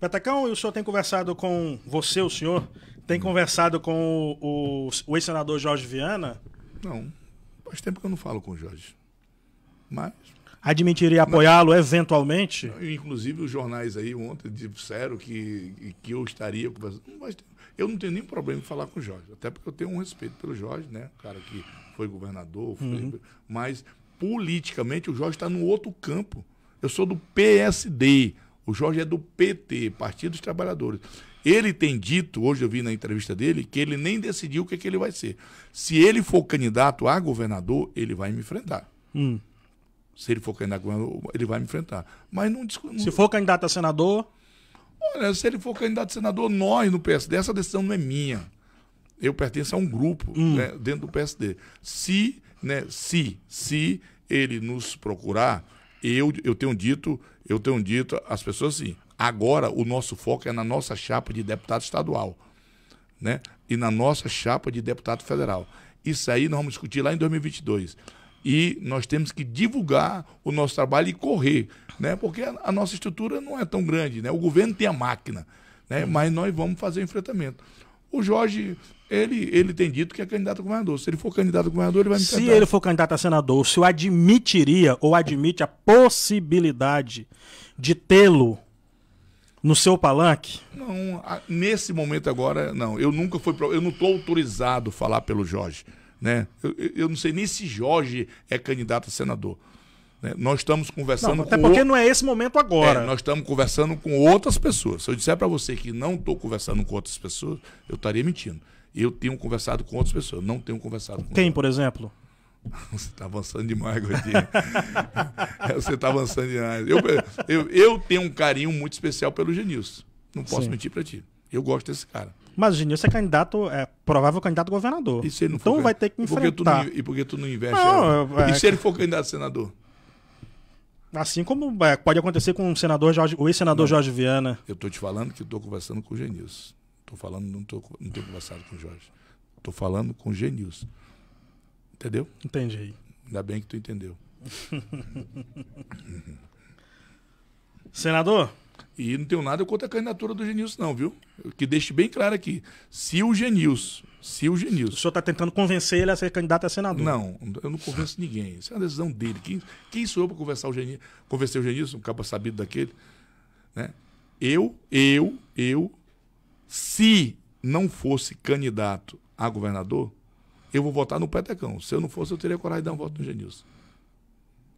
Petacão, o senhor tem conversado com você, o senhor tem conversado com o, o, o ex-senador Jorge Viana? Não. Faz tempo que eu não falo com o Jorge. Mas. Admitiria apoiá-lo eventualmente? Inclusive, os jornais aí ontem disseram que, que eu estaria conversando. Não faz tempo. Eu não tenho nenhum problema em falar com o Jorge, até porque eu tenho um respeito pelo Jorge, né? O cara que foi governador, foi... Uhum. mas politicamente o Jorge está no outro campo. Eu sou do PSD, o Jorge é do PT, Partido dos Trabalhadores. Ele tem dito, hoje eu vi na entrevista dele, que ele nem decidiu o que, é que ele vai ser. Se ele for candidato a governador, ele vai me enfrentar. Hum. Se ele for candidato a governador, ele vai me enfrentar. Mas não, Se for candidato a senador. Olha, se ele for candidato a senador, nós no PSD, essa decisão não é minha. Eu pertenço a um grupo hum. né, dentro do PSD. Se, né, se, se ele nos procurar, eu, eu tenho dito, eu tenho dito às pessoas assim, agora o nosso foco é na nossa chapa de deputado estadual, né? E na nossa chapa de deputado federal. Isso aí nós vamos discutir lá em 2022 e nós temos que divulgar o nosso trabalho e correr, né? Porque a, a nossa estrutura não é tão grande, né? O governo tem a máquina, né? Mas nós vamos fazer enfrentamento. O Jorge, ele, ele tem dito que é candidato a governador. Se ele for candidato a governador, ele vai me Se candidato. ele for candidato a senador, o senhor admitiria ou admite a possibilidade de tê-lo no seu palanque? Não, nesse momento agora, não. Eu nunca fui. Eu não estou autorizado a falar pelo Jorge. Né? Eu, eu não sei nem se Jorge é candidato a senador. Né? Nós estamos conversando não, até porque o... não é esse momento agora. É, nós estamos conversando com outras pessoas. Se eu disser para você que não estou conversando com outras pessoas, eu estaria mentindo. Eu tenho conversado com outras pessoas, não tenho conversado com Quem, por exemplo? Você está avançando demais, Godinho. você está avançando demais. Eu, eu, eu tenho um carinho muito especial pelo Genilson. Não posso Sim. mentir para ti. Eu gosto desse cara. Imagina, esse é candidato, é provável candidato a governador. E se ele não então for, vai ter que enfrentar. e por que tu não investe? Não, é, e se ele for candidato a senador? Assim como é, pode acontecer com o senador Jorge, o ex-senador Jorge Viana. Eu estou te falando que estou conversando com o Genilson. Estou falando, não, tô, não tenho conversando com o Jorge. Estou falando com o Genilson. Entendeu? Entendi. Ainda bem que tu entendeu. Senador, e não tenho nada contra a candidatura do Genilson, não, viu? Que deixe bem claro aqui. Se o Genilson, se o Genilson. O senhor está tentando convencer ele a ser candidato a senador? Não, eu não convenço ninguém. Isso é uma decisão dele. Quem, quem sou eu para conversar o Genilson, convencer o Genilson, um sabido daquele? Né? Eu, eu, eu, se não fosse candidato a governador, eu vou votar no Petecão. Se eu não fosse, eu teria coragem de dar um voto no Genilson.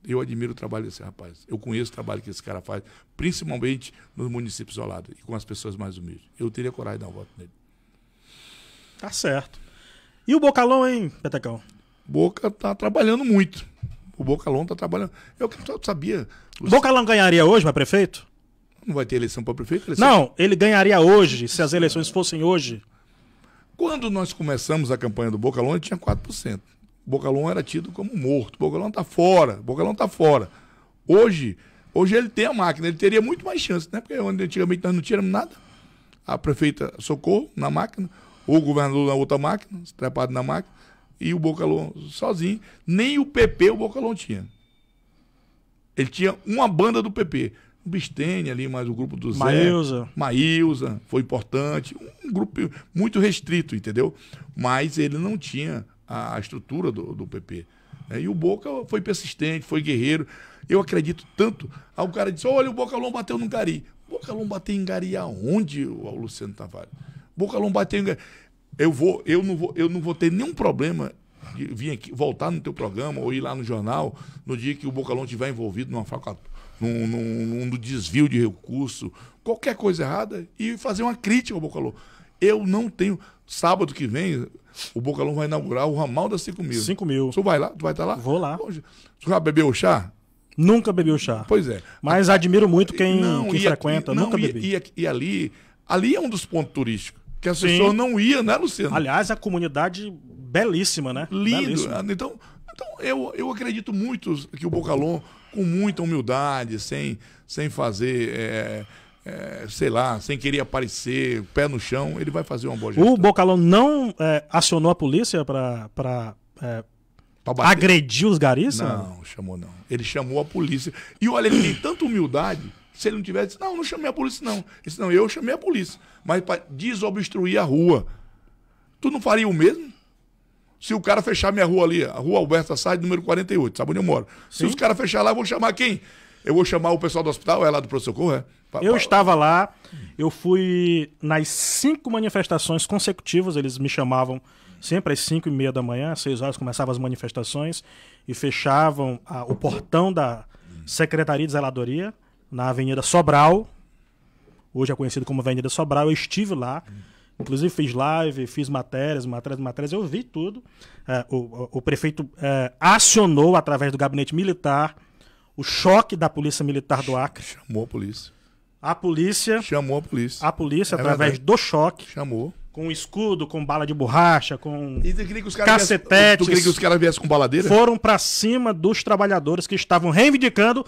Eu admiro o trabalho desse rapaz. Eu conheço o trabalho que esse cara faz, principalmente nos municípios isolados e com as pessoas mais humildes. Eu teria coragem de dar um voto nele. Tá certo. E o Bocalão, hein, Petacão? Boca tá trabalhando muito. O Bocalão tá trabalhando. Eu sabia. O Bocalão ganharia hoje para prefeito? Não vai ter eleição para prefeito? Eleição? Não, ele ganharia hoje, se as eleições fossem hoje. Quando nós começamos a campanha do Bocalão, ele tinha 4%. Bocalon era tido como morto. Bocalon tá fora, Bocalon tá fora. Hoje, hoje ele tem a máquina, ele teria muito mais chance, né? Porque antigamente nós não tínhamos nada. A prefeita socorro na máquina, o governador na outra máquina, trepado na máquina, e o Bocalon sozinho. Nem o PP o Bocalon tinha. Ele tinha uma banda do PP. O Bistene ali, mais o grupo do Zé. Maílza. Maílza, foi importante. Um grupo muito restrito, entendeu? Mas ele não tinha a estrutura do, do PP. É, e o Boca foi persistente, foi guerreiro. Eu acredito tanto. Aí o cara disse: olha, o Lom bateu no Gari. Lom bateu em Gari aonde, o Luciano Tavares? Lom bateu em Gari. Eu, vou, eu, não vou, eu não vou ter nenhum problema de vir aqui, voltar no teu programa ou ir lá no jornal no dia que o Lom estiver envolvido numa faculta, num, num, num, desvio de recurso, qualquer coisa errada, e fazer uma crítica ao Lom Eu não tenho. Sábado que vem, o Bocalão vai inaugurar o ramal das 5 mil. 5 mil. Tu vai lá? Tu vai estar tá lá? Vou lá. Tu já bebeu chá? Nunca bebi o chá. Pois é. Mas admiro muito quem, não, quem frequenta. Aqui, não, Nunca e, bebi. E, e, ali, ali é um dos pontos turísticos. Que as Sim. pessoas não iam, né, Luciano? Aliás, a comunidade belíssima, né? Lindo. Belíssima. Ah, então, então eu, eu acredito muito que o Bocalon, com muita humildade, sem, sem fazer. É, é, sei lá, sem querer aparecer, pé no chão, ele vai fazer uma boa gestão. O Bocalão não é, acionou a polícia para é, agredir os garis? Não, chamou não. Ele chamou a polícia. E olha, ele tem tanta humildade se ele não tivesse, não, não chamei a polícia, não. disse, não, eu chamei a polícia. Mas para desobstruir a rua. Tu não faria o mesmo? Se o cara fechar minha rua ali, a rua Alberta Sá, número 48, sabe onde eu moro? Sim. Se os caras fechar lá, eu vou chamar quem? Eu vou chamar o pessoal do hospital, é lá do pronto-socorro, é? Eu estava lá, eu fui nas cinco manifestações consecutivas, eles me chamavam sempre às cinco e meia da manhã, às seis horas começavam as manifestações e fechavam a, o portão da Secretaria de Zeladoria na Avenida Sobral, hoje é conhecido como Avenida Sobral, eu estive lá, inclusive fiz live, fiz matérias, matérias, matérias, eu vi tudo. É, o, o, prefeito é, acionou através do gabinete militar o choque da Polícia Militar do Acre. Chamou a polícia. A polícia. Chamou a polícia. A polícia, é através verdade. do choque. Chamou. Com escudo, com bala de borracha, com e tu queria que os cacetetes. Viesse, tu queria que os caras viessem com baladeira? Foram para cima dos trabalhadores que estavam reivindicando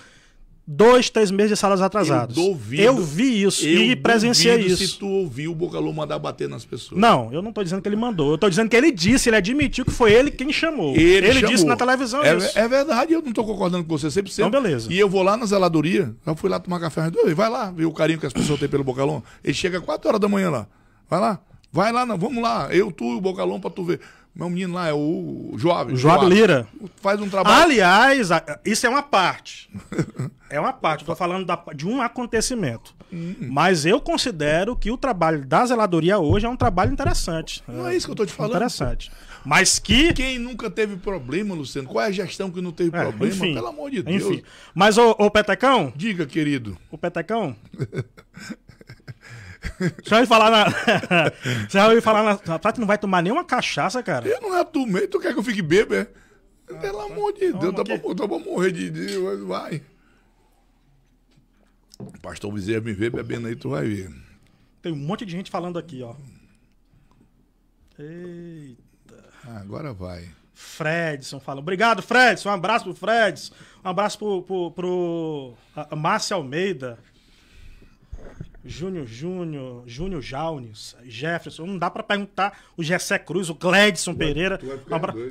dois, três meses de salas atrasadas. Eu duvido. Eu vi isso eu e presenciei isso. se tu ouviu o Bocalô mandar bater nas pessoas. Não, eu não tô dizendo que ele mandou. Eu tô dizendo que ele disse, ele admitiu que foi ele quem chamou. Ele, ele chamou. disse na televisão é, isso. É verdade, eu não tô concordando com você 100%. Então, beleza. E eu vou lá na zeladoria, eu fui lá tomar café, vai lá, ver o carinho que as pessoas têm pelo Bocalô. Ele chega 4 horas da manhã lá. Vai lá. Vai lá, não, vamos lá, eu, tu e o Bocalô pra tu ver meu menino lá é o O jovem Lira. Faz um trabalho. Aliás, isso é uma parte. é uma parte. Estou falando da, de um acontecimento. Hum. Mas eu considero que o trabalho da zeladoria hoje é um trabalho interessante. Não é, é isso que eu estou te falando. Interessante. Mas que. Quem nunca teve problema, Luciano? Qual é a gestão que não teve é, problema? Enfim, Pelo amor de Deus. Mas, ô, Petecão. Diga, querido. O Petecão. Já ouviu falar na. Já ouviu falar na. na Prata não vai tomar nenhuma cachaça, cara. Eu não tomei, tu quer que eu fique bebê É? Ah, Pelo tá. amor de Deus, dá pra, dá pra, morrer de Deus, vai. pastor Bezerra me vê bebendo aí, tu vai ver. Tem um monte de gente falando aqui, ó. Eita. agora vai. Fredson fala. Obrigado, Fredson. Um abraço pro Fredson. Um abraço pro, pro, pro Márcio Almeida. Júnior Júnior, Júnior Jaunes, Jefferson, não dá para perguntar o Gessé Cruz, o Gledson Pereira,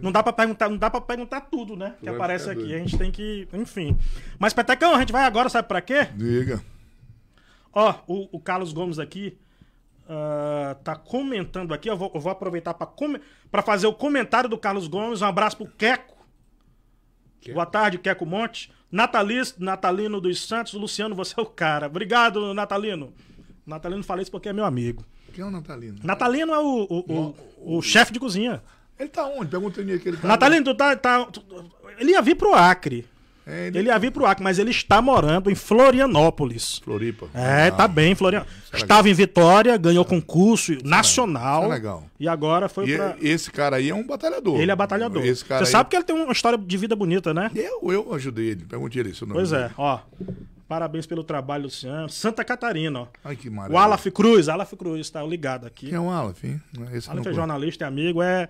não dá para perguntar, não dá para perguntar tudo, né, tu que aparece aqui. Doido. A gente tem que, enfim. Mas Petecão, a gente vai agora, sabe para quê? Diga. Ó, o, o Carlos Gomes aqui, Uh, tá comentando aqui. Eu vou, eu vou aproveitar para para fazer o comentário do Carlos Gomes. Um abraço pro Queco. Queco. Boa tarde, Queco Monte. Natalis, Natalino dos Santos, Luciano, você é o cara. Obrigado, Natalino. Natalino falei isso porque é meu amigo. Quem é o Natalino? Natalino é o, o, o, o, o chefe de cozinha. Ele tá onde? Pergunta ele tá. Natalino, tu tá, tá. Ele ia vir pro Acre. É, ele... ele é ia vir pro Acre, mas ele está morando em Florianópolis. Floripa. É, tá ah, é legal. tá bem, Florianópolis. Estava em Vitória, ganhou concurso nacional. Isso legal. E agora foi e pra... Esse cara aí é um batalhador. Ele é batalhador. Esse cara Você aí... sabe que ele tem uma história de vida bonita, né? Eu, eu ajudei ele, perguntei ele isso. Pois é, ó. Parabéns pelo trabalho, Luciano. Santa Catarina, ó. Ai, que maravilha. O Alaf Cruz, Alaf Cruz, tá ligado aqui. Quem é o Alaf, hein? Esse Alaf é jornalista, é amigo, é,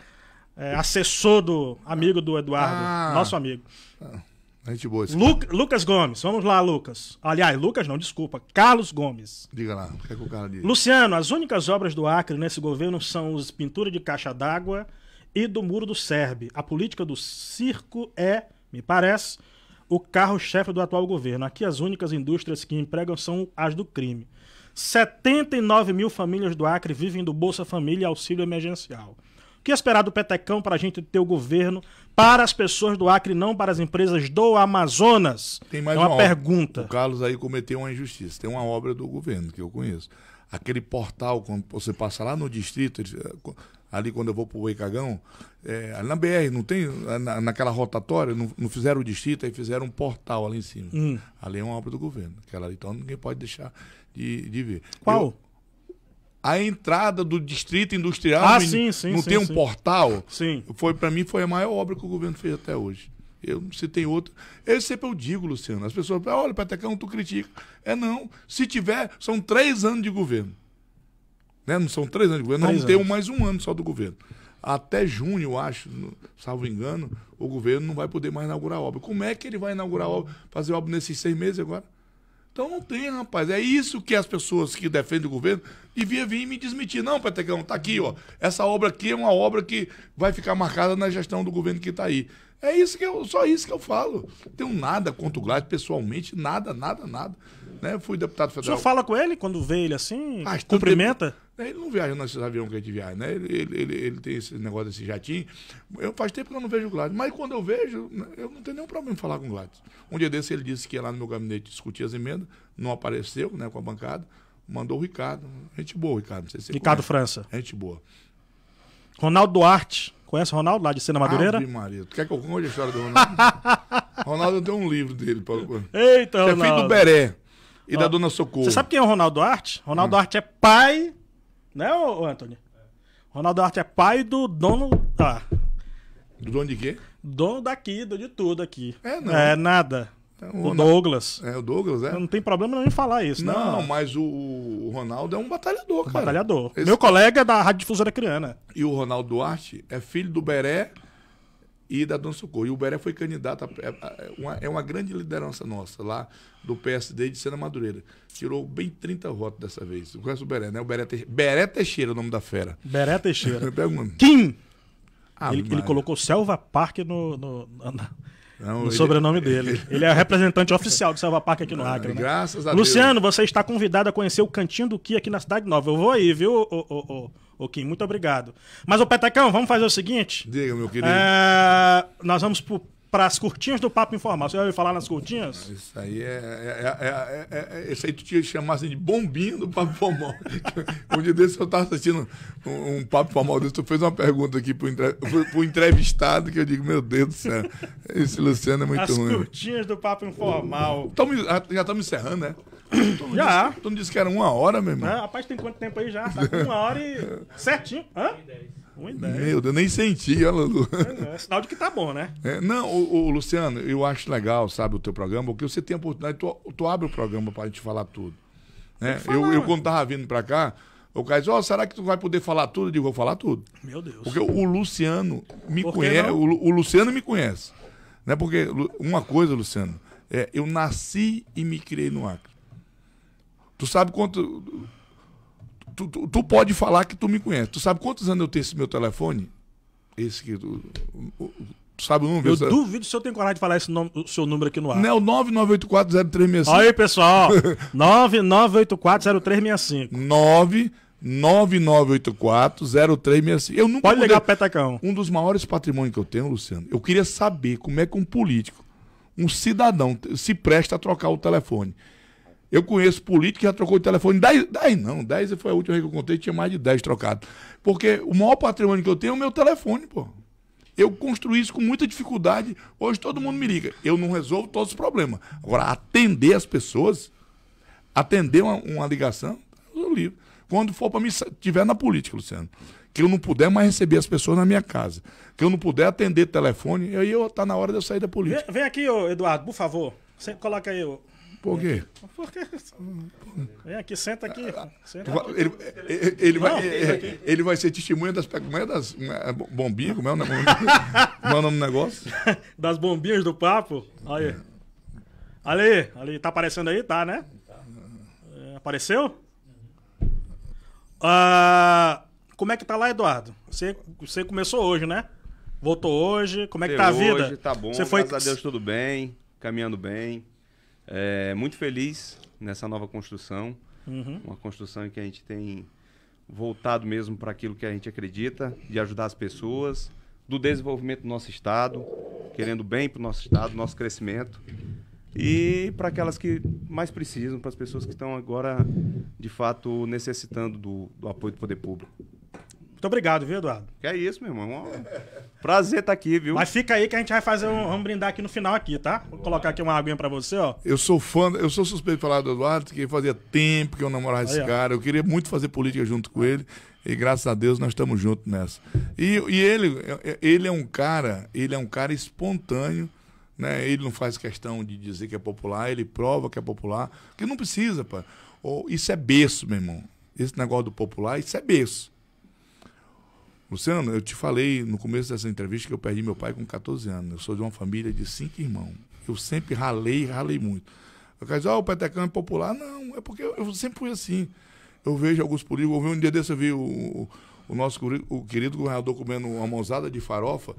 é assessor do amigo do Eduardo, ah. nosso amigo. Ah. Gente boa. Esse Lu cara. Lucas Gomes, vamos lá, Lucas. Aliás, Lucas não, desculpa. Carlos Gomes. Diga lá, o que, é que o cara diz? Luciano, as únicas obras do Acre nesse governo são os pintura de caixa d'água e do muro do Serbe. A política do circo é, me parece, o carro-chefe do atual governo. Aqui as únicas indústrias que empregam são as do crime. 79 mil famílias do Acre vivem do Bolsa Família e auxílio emergencial. O que é esperar do Petecão para a gente ter o governo para as pessoas do Acre, não para as empresas do Amazonas? Tem mais é uma, uma pergunta. O Carlos aí cometeu uma injustiça. Tem uma obra do governo que eu conheço. Aquele portal, quando você passa lá no distrito, eh, ali quando eu vou para o Cagão, é, eh, na BR, não tem, eh, na, naquela rotatória, não, não, fizeram o distrito, aí fizeram um portal ali em cima. Hum. Ali é uma obra do governo. Aquela ali, então ninguém pode deixar de, de ver. Qual? Eu, a entrada do distrito industrial ah, sim, sim, não sim, tem um portal sim foi para mim foi a maior obra que o governo fez até hoje eu se tem outro eu sempre eu digo Luciano as pessoas falam, olha Patacão tu critica é não se tiver são três anos de governo né não são três anos de governo três não tem mais um ano só do governo até junho, eu acho, salvo engano, o governo não vai poder mais inaugurar obra. Como é que ele vai inaugurar obra, fazer obra nesses seis meses agora? Então não tem, rapaz. É isso que as pessoas que defendem o governo deviam vir me desmentir. Não, Petecão, tá aqui, ó. Essa obra aqui é uma obra que vai ficar marcada na gestão do governo que está aí. É isso que eu, só isso que eu falo. Não tenho nada contra o Gladys, pessoalmente, nada, nada, nada. Né? fui deputado federal. O senhor fala com ele quando vê ele assim? Ah, cumprimenta? Ele não viaja nesses aviões que a gente viaja, né? Ele, ele, ele, ele, tem esse negócio desse jatinho. Eu, faz tempo que eu não vejo o Gladys. Mas quando eu vejo, eu não tenho nenhum problema em falar com o Gladys. Um dia desse ele disse que ia lá no meu gabinete discutir as emendas, não apareceu né, com a bancada. Mandou o Ricardo. Gente boa, Ricardo. Não sei se Ricardo conhece. França. Gente boa. Ronaldo Duarte. Conhece o Ronaldo lá de Cena Madureira? Ave Maria. Tu quer que eu conte a história do Ronaldo? Ronaldo tem um livro dele. Pra... Eita, é Ronaldo. É filho do Beré e Ó, da Dona Socorro. Você sabe quem é o Ronaldo Arte? Ronaldo hum. Arte é pai. Né, ô, Anthony? Ronaldo Arte é pai do dono. Ah. Do dono de quê? Dono daqui, do de tudo aqui. É, não. É nada. É, o Douglas. É, o Douglas, é. Não tem problema nenhum em falar isso, não, né? Não, mas o, o Ronaldo é um batalhador, cara. Batalhador. Esse... Meu colega é da Rádio Difusora Criana. E o Ronaldo Duarte é filho do Beré e da Dona Socorro. E o Beré foi candidato, a, uma, é uma grande liderança nossa lá do PSD de Sena Madureira. Tirou bem 30 votos dessa vez. Você conhece o Beré, né? O Beré, Beré Teixeira é o nome da fera. Beré Teixeira. Pega um... Kim! Ah, ele, ele, colocou Selva Parque no, no, no, no ele... sobrenome dele. Ele é representante oficial do Selva Parque aqui no ah, Acre. Né? a Luciano, Deus. você está convidado a conhecer o Cantinho do Ki aqui na Cidade Nova. Eu vou aí, viu, o, o, o Ok, muito obrigado. Mas, o Petecão, vamos fazer o seguinte? Diga, meu querido. É, nós vamos para as curtinhas do Papo Informal. Você vai falar nas curtinhas? Ah, isso aí é. é, é, é isso é, é, aí tu tinha assim de bombinha do Papo Informal. um dia desse eu estava assistindo um, um, Papo Informal desse, tu fez uma pergunta aqui para o entrevistado que eu digo, meu Deus do céu, esse Luciano é muito as ruim. As curtinhas do Papo Informal. Tamo, já estamos encerrando, né? Já. tu não disse que era uma hora, meu irmão? Ah, rapaz, tem quanto tempo aí já? Tá com uma hora e. certinho. Hã? e Meu Deus, nem senti, olha, É, é, sinal de que tá bom, né? É, não, o, o, Luciano, eu acho legal, sabe, o teu programa, porque você tem a oportunidade, tu, tu abre o programa pra gente falar tudo. Né? Falar, eu, eu, quando tava vindo pra cá, o cara disse, ó, oh, será que tu vai poder falar tudo? Eu digo, vou falar tudo. Meu Deus. Porque o Luciano me conhece, o, o, Luciano me conhece. Né? Porque uma coisa, Luciano, é, eu nasci e me criei no Acre. Tu sabe quanto. Tu, tu, tu, pode falar que tu me conhece. Tu sabe quantos anos eu tenho esse meu telefone? Esse que. Tu, tu sabe o número? Eu sabe? É duvido se eu tenho coragem de falar esse nome, o seu número aqui no ar. Não, é o 99840365. Aí, pessoal. 99840365. 9. 9984 Eu nunca Pode ligar, Petacão. Um dos maiores patrimônios que eu tenho, Luciano, eu queria saber como é que um político, um cidadão, se presta a trocar o telefone. Eu conheço político que já trocou de telefone 10, 10 não, 10 foi a última vez que eu contei, tinha mais de 10 trocados. Porque o maior patrimônio que eu tenho é o meu telefone, pô. Eu construí isso com muita dificuldade. Hoje todo mundo me liga. Eu não resolvo todos os problemas. Agora, atender as pessoas, atender uma, uma ligação, eu livro. Quando for para mim, tiver na política, Luciano, que eu não puder mais receber as pessoas na minha casa, que eu não puder atender telefone, aí eu tá na hora de eu sair da política. Vem, vem aqui, Eduardo, por favor. coloca aí o por quê? Porque... Vem aqui, senta aqui. Ah, senta aqui. Ele, ele, ele, vai, ele vai ser testemunha das, como é das é bombinhas, como é o nome, como é o nome do negócio? Das bombinhas do papo? Olha aí. É. Ali, ali, tá aparecendo aí? Tá, né? É, apareceu? Ah, como é que tá lá, Eduardo? Você, você começou hoje, né? Voltou hoje, como é que tá a vida? Hoje, tá bom, você foi... a Deus tudo bem, caminhando bem. É, muito feliz nessa nova construção, uhum. uma construção em que a gente tem voltado mesmo para aquilo que a gente acredita, de ajudar as pessoas, do desenvolvimento do nosso estado, querendo bem para o nosso estado, nosso crescimento. E para aquelas que mais precisam, para as pessoas que estão agora, de fato, necessitando do, do apoio do poder público. Muito obrigado, viu, Eduardo? Que é isso, meu irmão. É prazer estar tá aqui, viu? Mas fica aí que a gente vai fazer um. Vamos brindar aqui no final aqui, tá? Vou colocar aqui uma aguinha pra você, ó. Eu sou fã, eu sou suspeito de falar do Eduardo, que fazia tempo que eu namorava esse cara. Eu queria muito fazer política junto com ele. E graças a Deus nós estamos juntos nessa. E, e ele, é, é, ele é um cara, ele é um cara espontâneo. Né? Ele não faz questão de dizer que é popular, ele prova que é popular, porque não precisa, pá. Oh, isso é berço, meu irmão. Esse negócio do popular, isso é berço. Luciano, eu te falei no começo dessa entrevista que eu perdi meu pai com 14 anos. Eu sou de uma família de cinco irmãos. Eu sempre ralei, ralei muito. O cara diz, o Petecão é popular. Não, é porque eu sempre fui assim. Eu vejo alguns políticos, eu vi um dia desse, eu vi o, o nosso o querido governador comendo uma mãozada de farofa,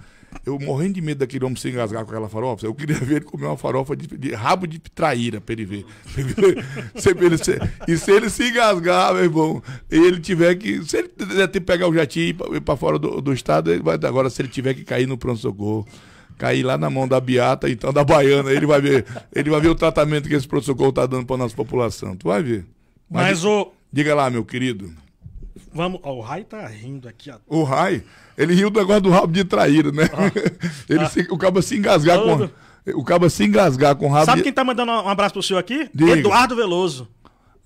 eu morrendo de medo daquele homem se engasgar com aquela farofa. Eu queria ver ele comer uma farofa de, de rabo de traíra para ele ver. e se ele se engasgar, meu irmão, ele tiver que. Se ele tiver que pegar o jatinho e ir para fora do, do estado, ele vai. Agora, se ele tiver que cair no pronto-socorro cair lá na mão da Beata, então da Baiana, ele vai ver, ele vai ver o tratamento que esse pronto-socorro está dando para a nossa população. Tu vai ver. Mas, o. Diga lá, meu querido. Vamos, ó, o Rai tá rindo aqui. Ó. O Rai, ele riu do negócio do rabo de traíra, né? Ah, ah. Se, o cabo se engasgar Todo. com. O cabo se engasgar com o rabo. Sabe de... quem tá mandando um abraço pro senhor aqui? Diga. Eduardo Veloso.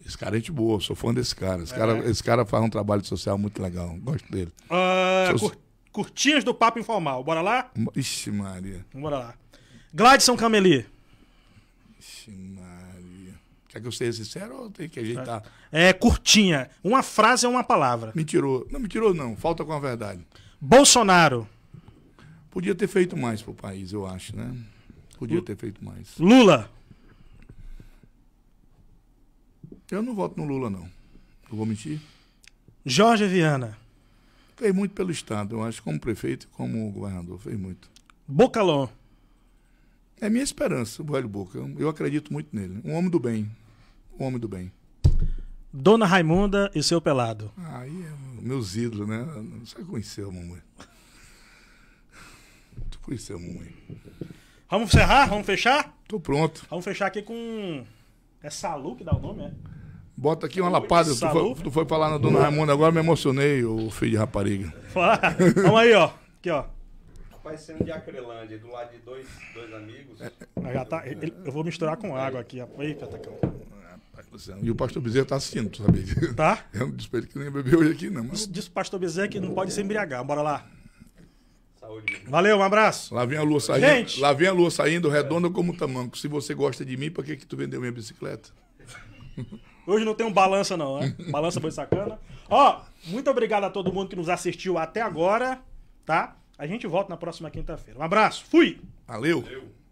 Esse cara é gente boa, sou fã desse cara. Esse, é. cara. esse cara faz um trabalho social muito legal. Gosto dele. Uh, ah, Seus... Curtinhas do Papo Informal. Bora lá? Ixi, Maria. Bora lá. Gladson Cameli. Ixi, Maria. Quer que eu seja sincero ou tem que ajeitar? É, é, curtinha. Uma frase é uma palavra. Me tirou. Não, me tirou não. Falta com a verdade. Bolsonaro. Podia ter feito mais pro país, eu acho, né? Podia ter feito mais. Lula. Eu não voto no Lula, não. Eu vou mentir. Jorge Viana. Fez muito pelo Estado, eu acho, como prefeito e como governador. Fez muito. Bocalon. É minha esperança, o velho Boca. Eu acredito muito nele. Um homem do bem o homem do bem. Dona Raimunda e seu pelado. Aí é meus ídolos, né? Você conheceu a mamãe. Tu conheceu a mamãe. Vamos encerrar? Vamos fechar? Tô pronto. Vamos fechar aqui com. É Salu que dá o nome, é? Bota aqui uma lapada. Tu foi, né? tu foi falar na Dona Raimunda agora, me emocionei, o filho de rapariga. Vamos aí, ó. Aqui, ó. Rapaz, sendo de Acrelândia, do lado de dois, dois amigos. É, já tá, ele, eu vou misturar com água aqui. Eita, Tacão. Tá e o pastor Bezerra está assistindo, tu sabe? Tá? Eu não disse ele que nem bebeu hoje aqui, não. Mas... Diz o pastor Bezerra que não pode se embriagar. Bora lá. Saúde. Valeu, um abraço. Lá vem a lua saindo. Gente. Lá vem a lua saindo, redonda como tamanco. Se você gosta de mim, para que, que tu vendeu minha bicicleta? Hoje não tem um balança, não, né? Balança foi sacana. Ó, muito obrigado a todo mundo que nos assistiu até agora, tá? A gente volta na próxima quinta-feira. Um abraço, fui! Valeu. Valeu.